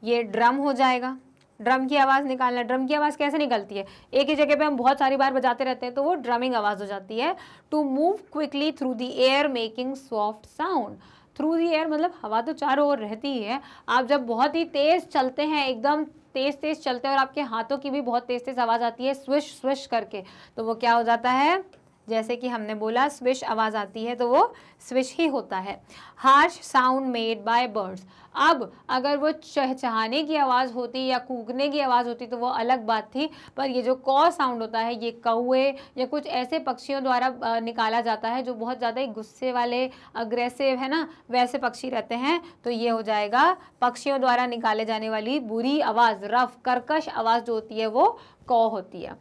ये ड्रम हो जाएगा ड्रम की आवाज़ निकालना ड्रम की आवाज़ कैसे निकलती है एक ही जगह पे हम बहुत सारी बार बजाते रहते हैं तो वो ड्रमिंग आवाज़ हो जाती है to move quickly through the air making soft sound through the air मतलब हवा तो चारों ओर रहती ही है आप जब बहुत ही तेज़ चलते हैं एकदम तेज तेज चलते हैं और आपके हाथों की भी बहुत तेज तेज आवाज आती है स्विश स्विश करके तो वो क्या हो जाता है जैसे कि हमने बोला स्विश आवाज़ आती है तो वो स्विश ही होता है harsh sound made by birds अब अगर वो चहचहाने की आवाज़ होती या कूकने की आवाज़ होती तो वो अलग बात थी पर ये जो कॉ साउंड होता है ये कौए या कुछ ऐसे पक्षियों द्वारा निकाला जाता है जो बहुत ज़्यादा ही गुस्से वाले अग्रेसिव है ना वैसे पक्षी रहते हैं तो ये हो जाएगा पक्षियों द्वारा निकाले जाने वाली बुरी आवाज़ रफ कर्कश आवाज़ जो होती है वो कौ होती है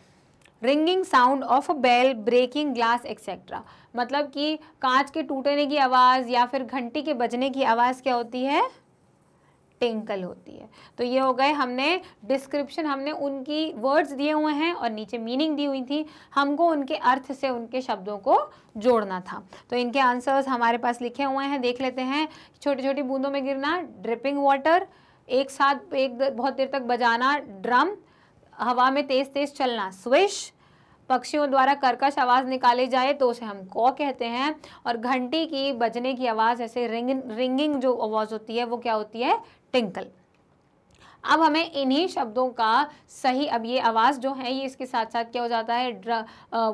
ringing sound of a bell breaking glass etcetera मतलब कि कांच के टूटने की आवाज़ या फिर घंटी के बजने की आवाज़ क्या होती है टेंकल होती है तो ये हो गए हमने डिस्क्रिप्शन हमने उनकी वर्ड्स दिए हुए हैं और नीचे मीनिंग दी हुई थी हमको उनके अर्थ से उनके शब्दों को जोड़ना था तो इनके आंसर्स हमारे पास लिखे हुए हैं देख लेते हैं छोटी छोटी बूंदों में गिरना ड्रिपिंग वाटर एक साथ एक बहुत देर तक बजाना ड्रम हवा में तेज तेज चलना स्विश पक्षियों द्वारा कर्कश आवाज़ निकाली जाए तो उसे हम कॉ कहते हैं और घंटी की बजने की आवाज़ ऐसे रिंग रिंगिंग जो आवाज़ होती है वो क्या होती है टिंकल अब हमें इन्हीं शब्दों का सही अब ये आवाज़ जो है ये इसके साथ साथ क्या हो जाता है ड्र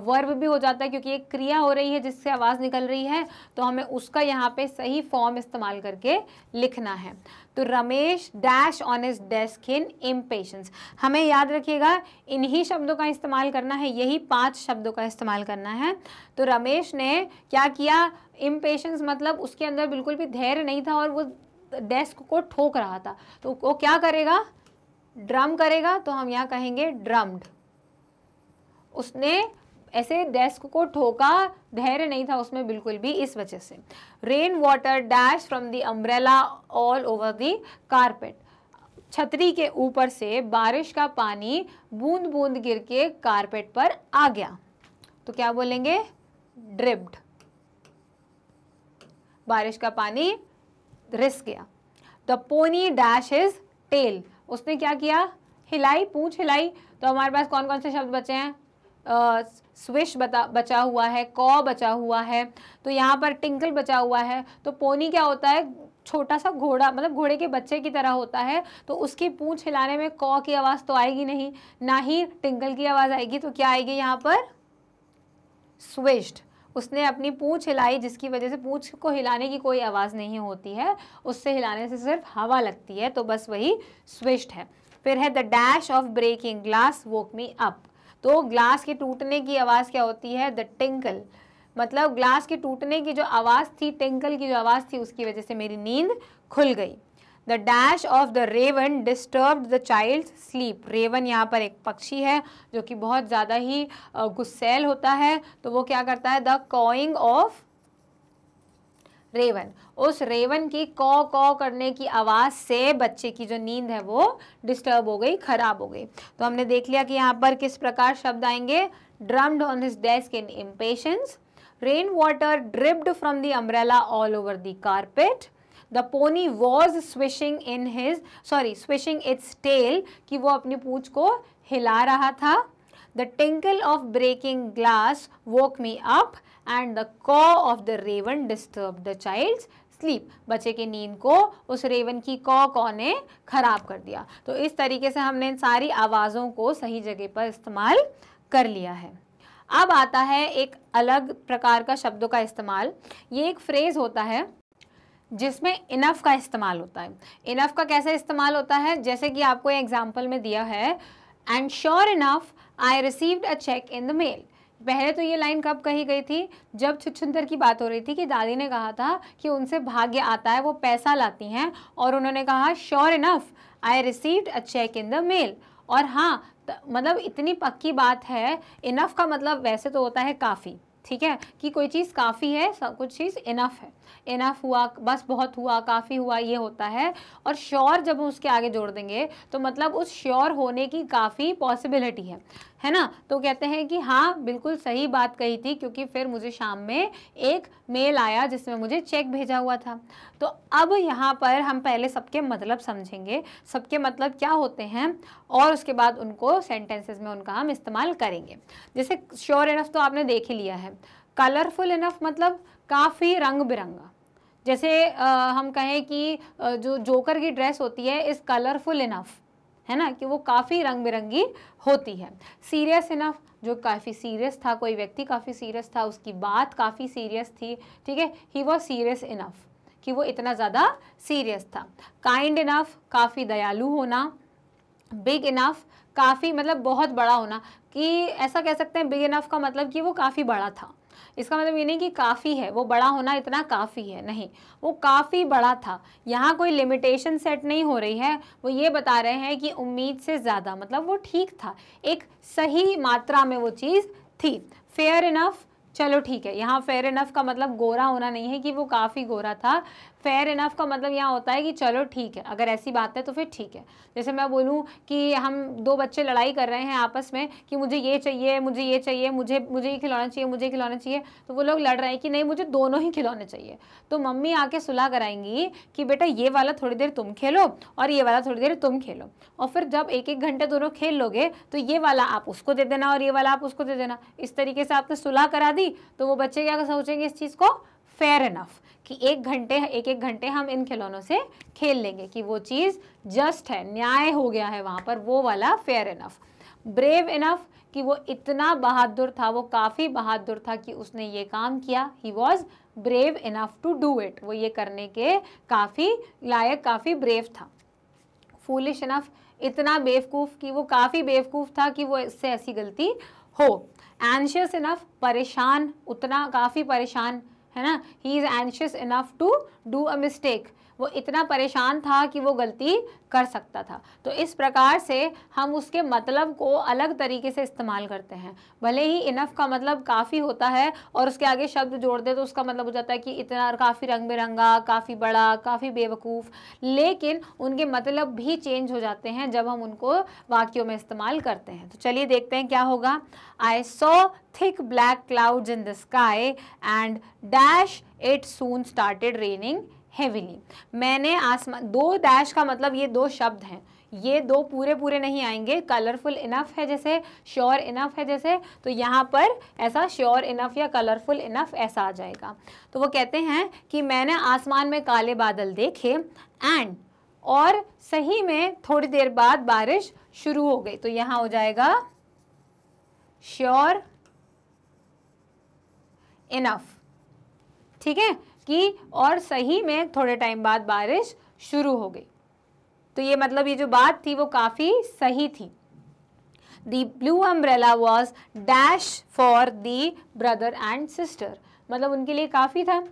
वर्ब भी हो जाता है क्योंकि एक क्रिया हो रही है जिससे आवाज़ निकल रही है तो हमें उसका यहाँ पे सही फॉर्म इस्तेमाल करके लिखना है तो Ramesh dash on his desk in impatience हमें याद रखिएगा इन्हीं शब्दों का इस्तेमाल करना है यही पांच शब्दों का इस्तेमाल करना है तो रमेश ने क्या किया इम्पेशंस मतलब उसके अंदर बिल्कुल भी धैर्य नहीं था और वो डेस्क को ठोक रहा था तो वो क्या करेगा ड्रम करेगा तो हम यहाँ कहेंगे ड्रम्ड उसने ऐसे डेस्क को ठोका धैर्य नहीं था उसमें बिल्कुल भी इस वजह से rain water dash from the umbrella all over the carpet छतरी के ऊपर से बारिश का पानी बूंद बूंद गिर के कारपेट पर आ गया तो क्या बोलेंगे ड्रिप्ड बारिश का पानी रिस किया the pony dash its tail उसने क्या किया हिलाई पूछ हिलाई तो हमारे पास कौन कौन से शब्द बचे हैं स्विश uh, बता बचा हुआ है कॉ बचा हुआ है तो यहाँ पर टिंकल बचा हुआ है तो पोनी क्या होता है छोटा सा घोड़ा मतलब घोड़े के बच्चे की तरह होता है तो उसकी पूँछ हिलाने में कॉ की आवाज़ तो आएगी नहीं ना ही टिंकल की आवाज़ आएगी तो क्या आएगी यहाँ पर स्विश्ड उसने अपनी पूँछ हिलाई जिसकी वजह से पूँछ को हिलाने की कोई आवाज़ नहीं होती है उससे हिलाने से सिर्फ हवा लगती है तो बस वही स्विस्ट है फिर है the dash of breaking glass woke me up तो ग्लास के टूटने की आवाज़ क्या होती है द टिंकल मतलब ग्लास के टूटने की जो आवाज़ थी टिंकल की जो आवाज़ थी उसकी वजह से मेरी नींद खुल गई the dash of the raven disturb the child sleep raven यहाँ पर एक पक्षी है जो कि बहुत ज़्यादा ही गुस्सेल होता है तो वो क्या करता है द कॉइंग ऑफ रेवन उस रेवन की कौ कौ करने की आवाज़ से बच्चे की जो नींद है वो डिस्टर्ब हो गई ख़राब हो गई तो हमने देख लिया कि यहाँ पर किस प्रकार शब्द आएंगे drummed on his desk in impatience rain water dripped from the umbrella all over the carpet the pony was swishing in his sorry swishing its tail कि वो अपनी पूछ को हिला रहा था the tinkle of breaking glass woke me up and the caw of the raven disturb the child's sleep बच्चे की नींद को उस रेवन की कॉ कॉ ने ख़राब कर दिया तो इस तरीके से हमने इन सारी आवाज़ों को सही जगह पर इस्तेमाल कर लिया है अब आता है एक अलग प्रकार का शब्दों का इस्तेमाल ये एक फ्रेज़ होता है जिसमें इनफ का इस्तेमाल होता है इनफ का कैसे इस्तेमाल होता है जैसे कि आपको एग्जाम्पल में दिया है and sure enough I received a cheque in the mail पहले तो ये लाइन कब कही गई थी जब छुछुंदर की बात हो रही थी कि दादी ने कहा था कि उनसे भाग्य आता है वो पैसा लाती हैं और उन्होंने कहा sure enough I received a cheque in the mail और हाँ मतलब इतनी पक्की बात है इनफ का मतलब वैसे तो होता है काफ़ी ठीक है कि कोई चीज़ काफ़ी है कुछ चीज़ इनफ है इनफ हुआ बस बहुत हुआ काफ़ी हुआ ये होता है और श्योर जब हम उसके आगे जोड़ देंगे तो मतलब उस श्योर होने की काफ़ी पॉसिबिलिटी है है ना तो कहते हैं कि हाँ बिल्कुल सही बात कही थी क्योंकि फिर मुझे शाम में एक मेल आया जिसमें मुझे चेक भेजा हुआ था तो अब यहाँ पर हम पहले सबके मतलब समझेंगे सबके मतलब क्या होते हैं और उसके बाद उनको सेंटेंसेस में उनका हम इस्तेमाल करेंगे जैसे श्योर इनफ तो आपने देख ही लिया है कलरफुल इनफ मतलब काफ़ी रंग बिरंगा जैसे आ, हम कहें कि जो जोकर की ड्रेस होती है इस कलरफुल इनफ़ है ना कि वो काफ़ी रंग बिरंगी होती है सीरियस इनफ जो काफ़ी सीरियस था कोई व्यक्ति काफ़ी सीरियस था उसकी बात काफ़ी सीरियस थी ठीक है ही वॉज सीरियस इनफ कि वो इतना ज़्यादा सीरियस था काइंड इनफ काफ़ी दयालु होना बिग इनफ काफ़ी मतलब बहुत बड़ा होना कि ऐसा कह सकते हैं बिग इनफ का मतलब कि वो काफ़ी बड़ा था इसका मतलब ये नहीं कि काफ़ी है वो बड़ा होना इतना काफ़ी है नहीं वो काफ़ी बड़ा था यहाँ कोई लिमिटेशन सेट नहीं हो रही है वो ये बता रहे हैं कि उम्मीद से ज़्यादा मतलब वो ठीक था एक सही मात्रा में वो चीज़ थी फेयर इनफ़ चलो ठीक है यहाँ फेयर इनफ का मतलब गोरा होना नहीं है कि वो काफ़ी गोरा था फेयर इनफ का मतलब यहाँ होता है कि चलो ठीक है अगर ऐसी बात है तो फिर ठीक है जैसे मैं बोलूँ कि हम दो बच्चे लड़ाई कर रहे हैं आपस में कि मुझे ये चाहिए मुझे ये चाहिए मुझे मुझे ये खिलौना चाहिए मुझे खिलौना चाहिए तो वो लोग लड़ रहे हैं कि नहीं मुझे दोनों ही खिलौने चाहिए तो मम्मी आके सुलह कराएंगी कि बेटा ये वाला थोड़ी देर तुम खेलो और ये वाला थोड़ी देर तुम खेलो और फिर जब एक एक घंटे दोनों खेल लोगे तो ये वाला आप उसको दे देना और ये वाला आप उसको दे देना इस तरीके से आपने सुलह करा दी तो वो बच्चे क्या सोचेंगे इस चीज़ को फेयर इनफ कि एक घंटे एक एक घंटे हम इन खिलौनों से खेल लेंगे कि वो चीज़ जस्ट है न्याय हो गया है वहाँ पर वो वाला फेयर इनफ ब्रेव इनफ कि वो इतना बहादुर था वो काफ़ी बहादुर था कि उसने ये काम किया he was brave enough to do it वो ये करने के काफ़ी लायक काफ़ी ब्रेव था फूलिश इनफ इतना बेवकूफ़ कि वो काफ़ी बेवकूफ़ था कि वो इससे ऐसी गलती हो एंशियस इनफ परेशान उतना काफ़ी परेशान है ना he is anxious enough to do a mistake वो इतना परेशान था कि वो गलती कर सकता था तो इस प्रकार से हम उसके मतलब को अलग तरीके से इस्तेमाल करते हैं भले ही इनफ का मतलब काफ़ी होता है और उसके आगे शब्द जोड़ दे तो उसका मतलब हो जाता है कि इतना काफ़ी रंग बिरंगा काफ़ी बड़ा काफ़ी बेवकूफ़ लेकिन उनके मतलब भी चेंज हो जाते हैं जब हम उनको वाक्यों में इस्तेमाल करते हैं तो चलिए देखते हैं क्या होगा I saw thick black clouds in the sky and dash it soon started raining heavily मैंने आसमान दो डैश का मतलब ये दो शब्द हैं ये दो पूरे पूरे नहीं आएंगे कलरफुल इनफ है जैसे श्योर इनफ है जैसे तो यहाँ पर ऐसा श्योर इनफ या कलरफुल इनफ ऐसा आ जाएगा तो वो कहते हैं कि मैंने आसमान में काले बादल देखे एंड और सही में थोड़ी देर बाद बारिश शुरू हो गई तो यहाँ हो जाएगा श्योर इनफ ठीक है की और सही में थोड़े टाइम बाद बारिश शुरू हो गई तो ये मतलब ये जो बात थी वो काफ़ी सही थी the blue umbrella was dash for the brother and sister मतलब उनके लिए काफ़ी था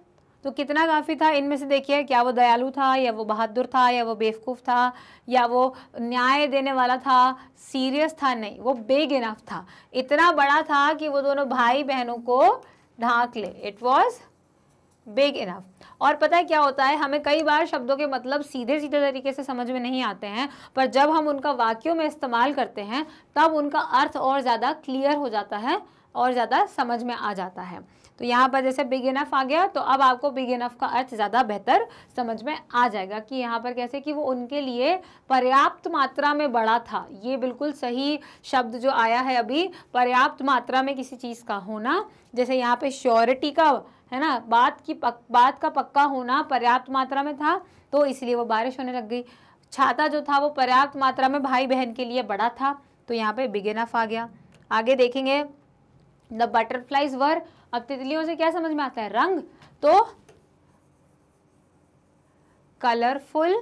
तो कितना काफ़ी था इनमें से देखिए क्या वो दयालु था या वो बहादुर था या वो बेवकूफ़ था या वो न्याय देने वाला था सीरियस था नहीं वो बेग इनफ था इतना बड़ा था कि वो दोनों भाई बहनों को ढांक ले इट वॉज़ बिग इनफ और पता है क्या होता है हमें कई बार शब्दों के मतलब सीधे सीधे तरीके से समझ में नहीं आते हैं पर जब हम उनका वाक्यों में इस्तेमाल करते हैं तब उनका अर्थ और ज़्यादा क्लियर हो जाता है और ज़्यादा समझ में आ जाता है तो यहाँ पर जैसे बिग इनफ आ गया तो अब आपको बिग इनफ का अर्थ ज़्यादा बेहतर समझ में आ जाएगा कि यहाँ पर कैसे कि वो उनके लिए पर्याप्त मात्रा में बड़ा था ये बिल्कुल सही शब्द जो आया है अभी पर्याप्त मात्रा में किसी चीज़ का होना जैसे यहाँ पे श्योरिटी का है ना बात की पक, बात का पक्का होना पर्याप्त मात्रा में था तो इसलिए वो बारिश होने लग गई छाता जो था वो पर्याप्त मात्रा में भाई बहन के लिए बड़ा था तो यहाँ पे बिग इनफ आ गया आगे देखेंगे द बटरफ्लाइज वर अब तितलियों से क्या समझ में आता है रंग तो colourful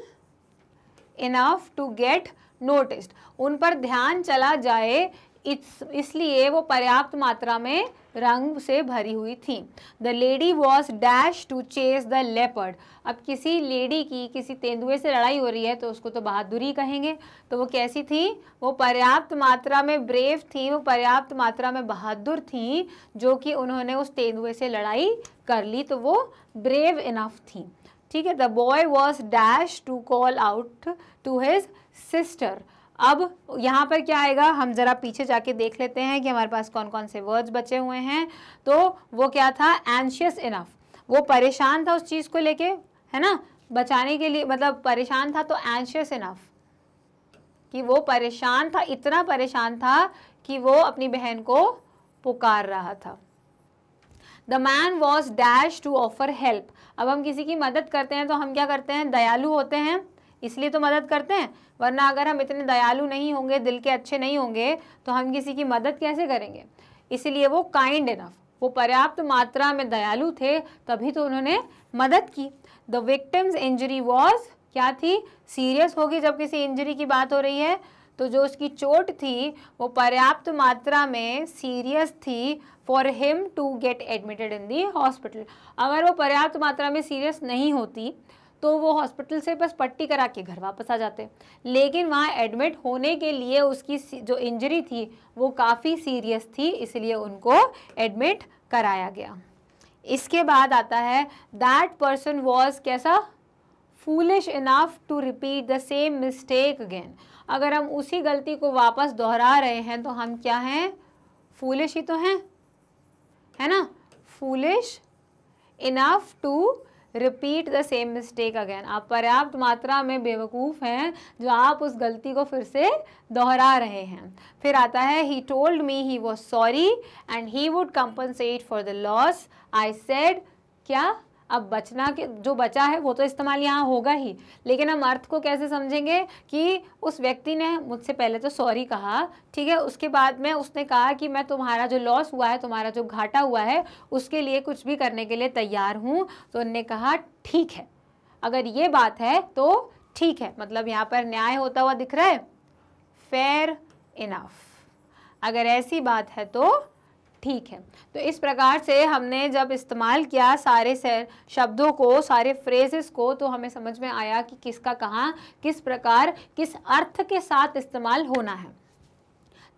enough to get noticed उन पर ध्यान चला जाए इस इसलिए वो पर्याप्त मात्रा में रंग से भरी हुई थी the lady was dash to chase the leopard अब किसी लेडी की किसी तेंदुए से लड़ाई हो रही है तो उसको तो बहादुरी कहेंगे तो वो कैसी थी वो पर्याप्त मात्रा में ब्रेव थी वो पर्याप्त मात्रा में बहादुर थी जो कि उन्होंने उस तेंदुए से लड़ाई कर ली तो वो ब्रेव इनफ थी ठीक है the boy was dash to call out to his sister अब यहाँ पर क्या आएगा हम ज़रा पीछे जाके देख लेते हैं कि हमारे पास कौन कौन से वर्ड्स बचे हुए हैं तो वो क्या था एंशियस इनफ वो परेशान था उस चीज़ को लेके है ना बचाने के लिए मतलब परेशान था तो एंशियस इनफ कि वो परेशान था इतना परेशान था कि वो अपनी बहन को पुकार रहा था the man was dash to offer help अब हम किसी की मदद करते हैं तो हम क्या करते हैं दयालु होते हैं इसलिए तो मदद करते हैं वरना अगर हम इतने दयालु नहीं होंगे दिल के अच्छे नहीं होंगे तो हम किसी की मदद कैसे करेंगे इसलिए वो काइंड इनफ वो पर्याप्त मात्रा में दयालु थे तभी तो उन्होंने मदद की द विक्टिम्स इंजरी वॉज क्या थी सीरियस होगी जब किसी इंजरी की बात हो रही है तो जो उसकी चोट थी वो पर्याप्त मात्रा में सीरियस थी for him to get admitted in the hospital अगर वो पर्याप्त मात्रा में सीरियस नहीं होती तो वो हॉस्पिटल से बस पट्टी करा के घर वापस आ जाते लेकिन वहाँ एडमिट होने के लिए उसकी जो इंजरी थी वो काफ़ी सीरियस थी इसलिए उनको एडमिट कराया गया इसके बाद आता है दैट पर्सन वॉज कैसा foolish enough to repeat the same mistake again अगर हम उसी गलती को वापस दोहरा रहे हैं तो हम क्या हैं फूलिश ही तो हैं है ना foolish enough to repeat the same mistake again आप पर्याप्त मात्रा में बेवकूफ़ हैं जो आप उस गलती को फिर से दोहरा रहे हैं फिर आता है he told me he was sorry and he would compensate for the loss I said क्या अब बचना के जो बचा है वो तो इस्तेमाल यहाँ होगा ही लेकिन हम अर्थ को कैसे समझेंगे कि उस व्यक्ति ने मुझसे पहले तो सॉरी कहा ठीक है उसके बाद में उसने कहा कि मैं तुम्हारा जो लॉस हुआ है तुम्हारा जो घाटा हुआ है उसके लिए कुछ भी करने के लिए तैयार हूँ तो उनने कहा ठीक है अगर ये बात है तो ठीक है मतलब यहाँ पर न्याय होता हुआ दिख रहा है फेयर इनफ अगर ऐसी बात है तो ठीक है तो इस प्रकार से हमने जब इस्तेमाल किया सारे शब्दों को सारे फ्रेजेस को तो हमें समझ में आया कि किसका कहाँ किस प्रकार किस अर्थ के साथ इस्तेमाल होना है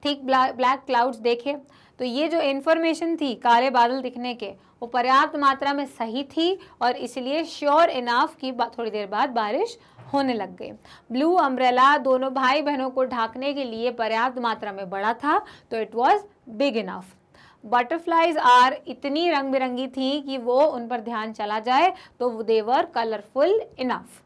ठीक ब्लैक क्लाउड्स देखे तो ये जो इन्फॉर्मेशन थी काले बादल दिखने के वो पर्याप्त मात्रा में सही थी और इसलिए श्योर इनाफ की थोड़ी देर बाद बारिश होने लग गए ब्लू अम्ब्रेला दोनों भाई बहनों को ढाकने के लिए पर्याप्त मात्रा में बड़ा था तो it was big enough butterflies are इतनी रंग बिरंगी थी कि वो उन पर ध्यान चला जाए तो they were colourful enough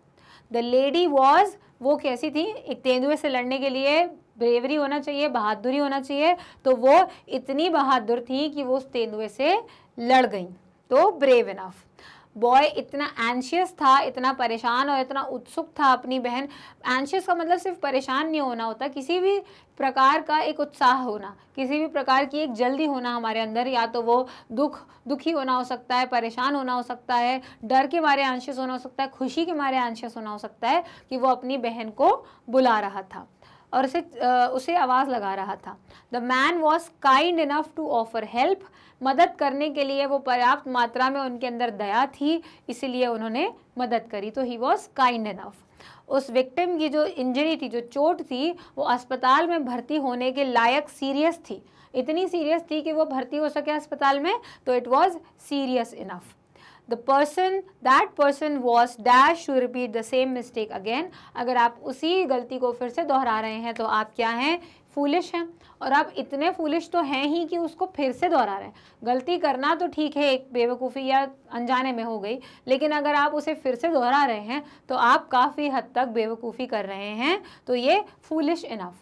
the lady was वो कैसी थी एक तेंदुए से लड़ने के लिए ब्रेवरी होना चाहिए बहादुरी होना चाहिए तो वो इतनी बहादुर थी कि वो उस तेंदुए से लड़ गई तो ब्रेव इनफ बॉय इतना एंशियस था इतना परेशान और इतना उत्सुक था अपनी बहन एंशियस का मतलब सिर्फ परेशान नहीं होना होता किसी भी प्रकार का एक उत्साह होना किसी भी प्रकार की एक जल्दी होना हमारे अंदर या तो वो दुख दुखी होना हो सकता है परेशान होना हो सकता है डर के मारे एंशियस होना हो सकता है खुशी के मारे एंशियस होना हो सकता है कि वो अपनी बहन को बुला रहा था और उसे उसे आवाज़ लगा रहा था the man was kind enough to offer help मदद करने के लिए वो पर्याप्त मात्रा में उनके अंदर दया थी इसीलिए उन्होंने मदद करी तो ही वॉज काइंड इनफ उस विक्टिम की जो इंजरी थी जो चोट थी वो अस्पताल में भर्ती होने के लायक सीरियस थी इतनी सीरियस थी कि वो भर्ती हो सके अस्पताल में तो it was serious enough the person that person was dash to repeat the same mistake again अगर आप उसी गलती को फिर से दोहरा रहे हैं तो आप क्या हैं फूलिश हैं और आप इतने फूलिश तो हैं ही कि उसको फिर से दोहरा रहे हैं गलती करना तो ठीक है एक बेवकूफ़ी या अनजाने में हो गई लेकिन अगर आप उसे फिर से दोहरा रहे हैं तो आप काफ़ी हद तक बेवकूफ़ी कर रहे हैं तो ये foolish enough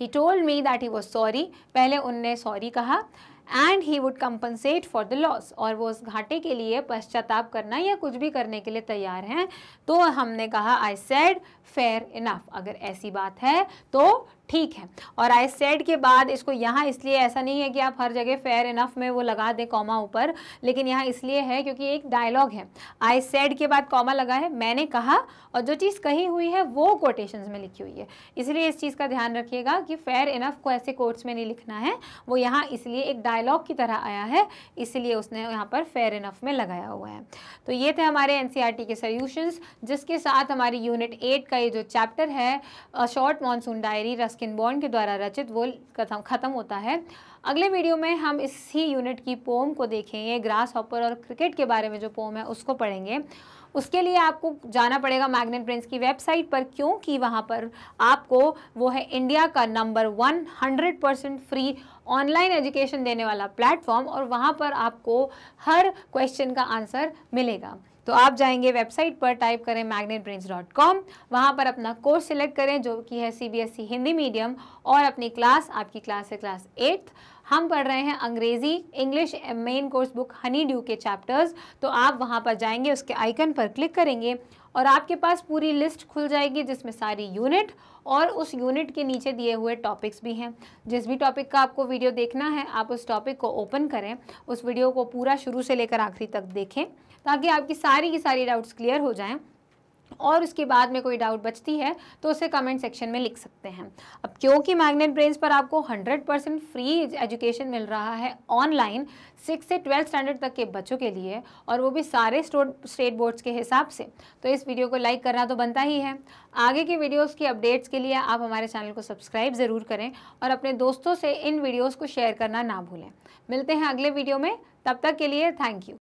he told me that he was sorry पहले उनने सॉरी कहा and he would compensate for the loss और वो उस घाटे के लिए पश्चाताप करना या कुछ भी करने के लिए तैयार हैं तो हमने कहा आई सेड फेयर इनफ अगर ऐसी बात है तो ठीक है और आई सेड के बाद इसको यहाँ इसलिए ऐसा नहीं है कि आप हर जगह फेयर इनफ में वो लगा दें कॉमा ऊपर लेकिन यहाँ इसलिए है क्योंकि एक डायलॉग है आई सेड के बाद कॉमा लगा है मैंने कहा और जो चीज़ कही हुई है वो कोटेशंस में लिखी हुई है इसलिए इस चीज़ का ध्यान रखिएगा कि फेयर इनफ को ऐसे कोर्ट्स में नहीं लिखना है वो यहाँ इसलिए एक डायलॉग की तरह आया है इसलिए उसने यहाँ पर फेयर इनफ में लगाया हुआ है तो ये थे हमारे एन e के सोल्यूशंस जिसके साथ हमारी यूनिट एट का ये जो चैप्टर है short monsoon diary Ruskin Bond के द्वारा रचित वो ख़त्म होता है अगले वीडियो में हम इसी यूनिट की पोम को देखेंगे ग्रास हॉपर और क्रिकेट के बारे में जो पोम है उसको पढ़ेंगे उसके लिए आपको जाना पड़ेगा मैग्नेट प्रिंस की वेबसाइट पर क्योंकि वहाँ पर आपको वो है इंडिया का number one hundred percent free online education देने वाला प्लेटफॉर्म और वहाँ पर आपको हर क्वेश्चन का आंसर मिलेगा तो आप जाएंगे वेबसाइट पर टाइप करें मैग्नेट ब्रेंच डॉट कॉम वहाँ पर अपना कोर्स सिलेक्ट करें जो कि है ई e हिंदी मीडियम और अपनी क्लास आपकी क्लास है क्लास एट्थ हम पढ़ रहे हैं अंग्रेज़ी English main course book honeydew के चैप्टर्स तो आप वहाँ पर जाएंगे उसके आइकन पर क्लिक करेंगे और आपके पास पूरी लिस्ट खुल जाएगी जिसमें सारी यूनिट और उस यूनिट के नीचे दिए हुए टॉपिक्स भी हैं जिस भी टॉपिक का आपको वीडियो देखना है आप उस टॉपिक को ओपन करें उस वीडियो को पूरा शुरू से लेकर आखिरी तक देखें ताकि आपकी सारी की सारी डाउट्स क्लियर हो जाएँ और उसके बाद में कोई डाउट बचती है तो उसे कमेंट सेक्शन में लिख सकते हैं अब क्योंकि मैग्नेट ब्रेन्स पर आपको 100 परसेंट फ्री एजुकेशन मिल रहा है ऑनलाइन सिक्स से ट्वेल्थ स्टैंडर्ड तक के बच्चों के लिए और वो भी सारे स्टेट बोर्ड्स के हिसाब से तो इस वीडियो को लाइक करना तो बनता ही है आगे की वीडियोज़ की अपडेट्स के लिए आप हमारे चैनल को सब्सक्राइब ज़रूर करें और अपने दोस्तों से इन वीडियोज़ को शेयर करना ना भूलें मिलते हैं अगले वीडियो में तब तक के लिए थैंक यू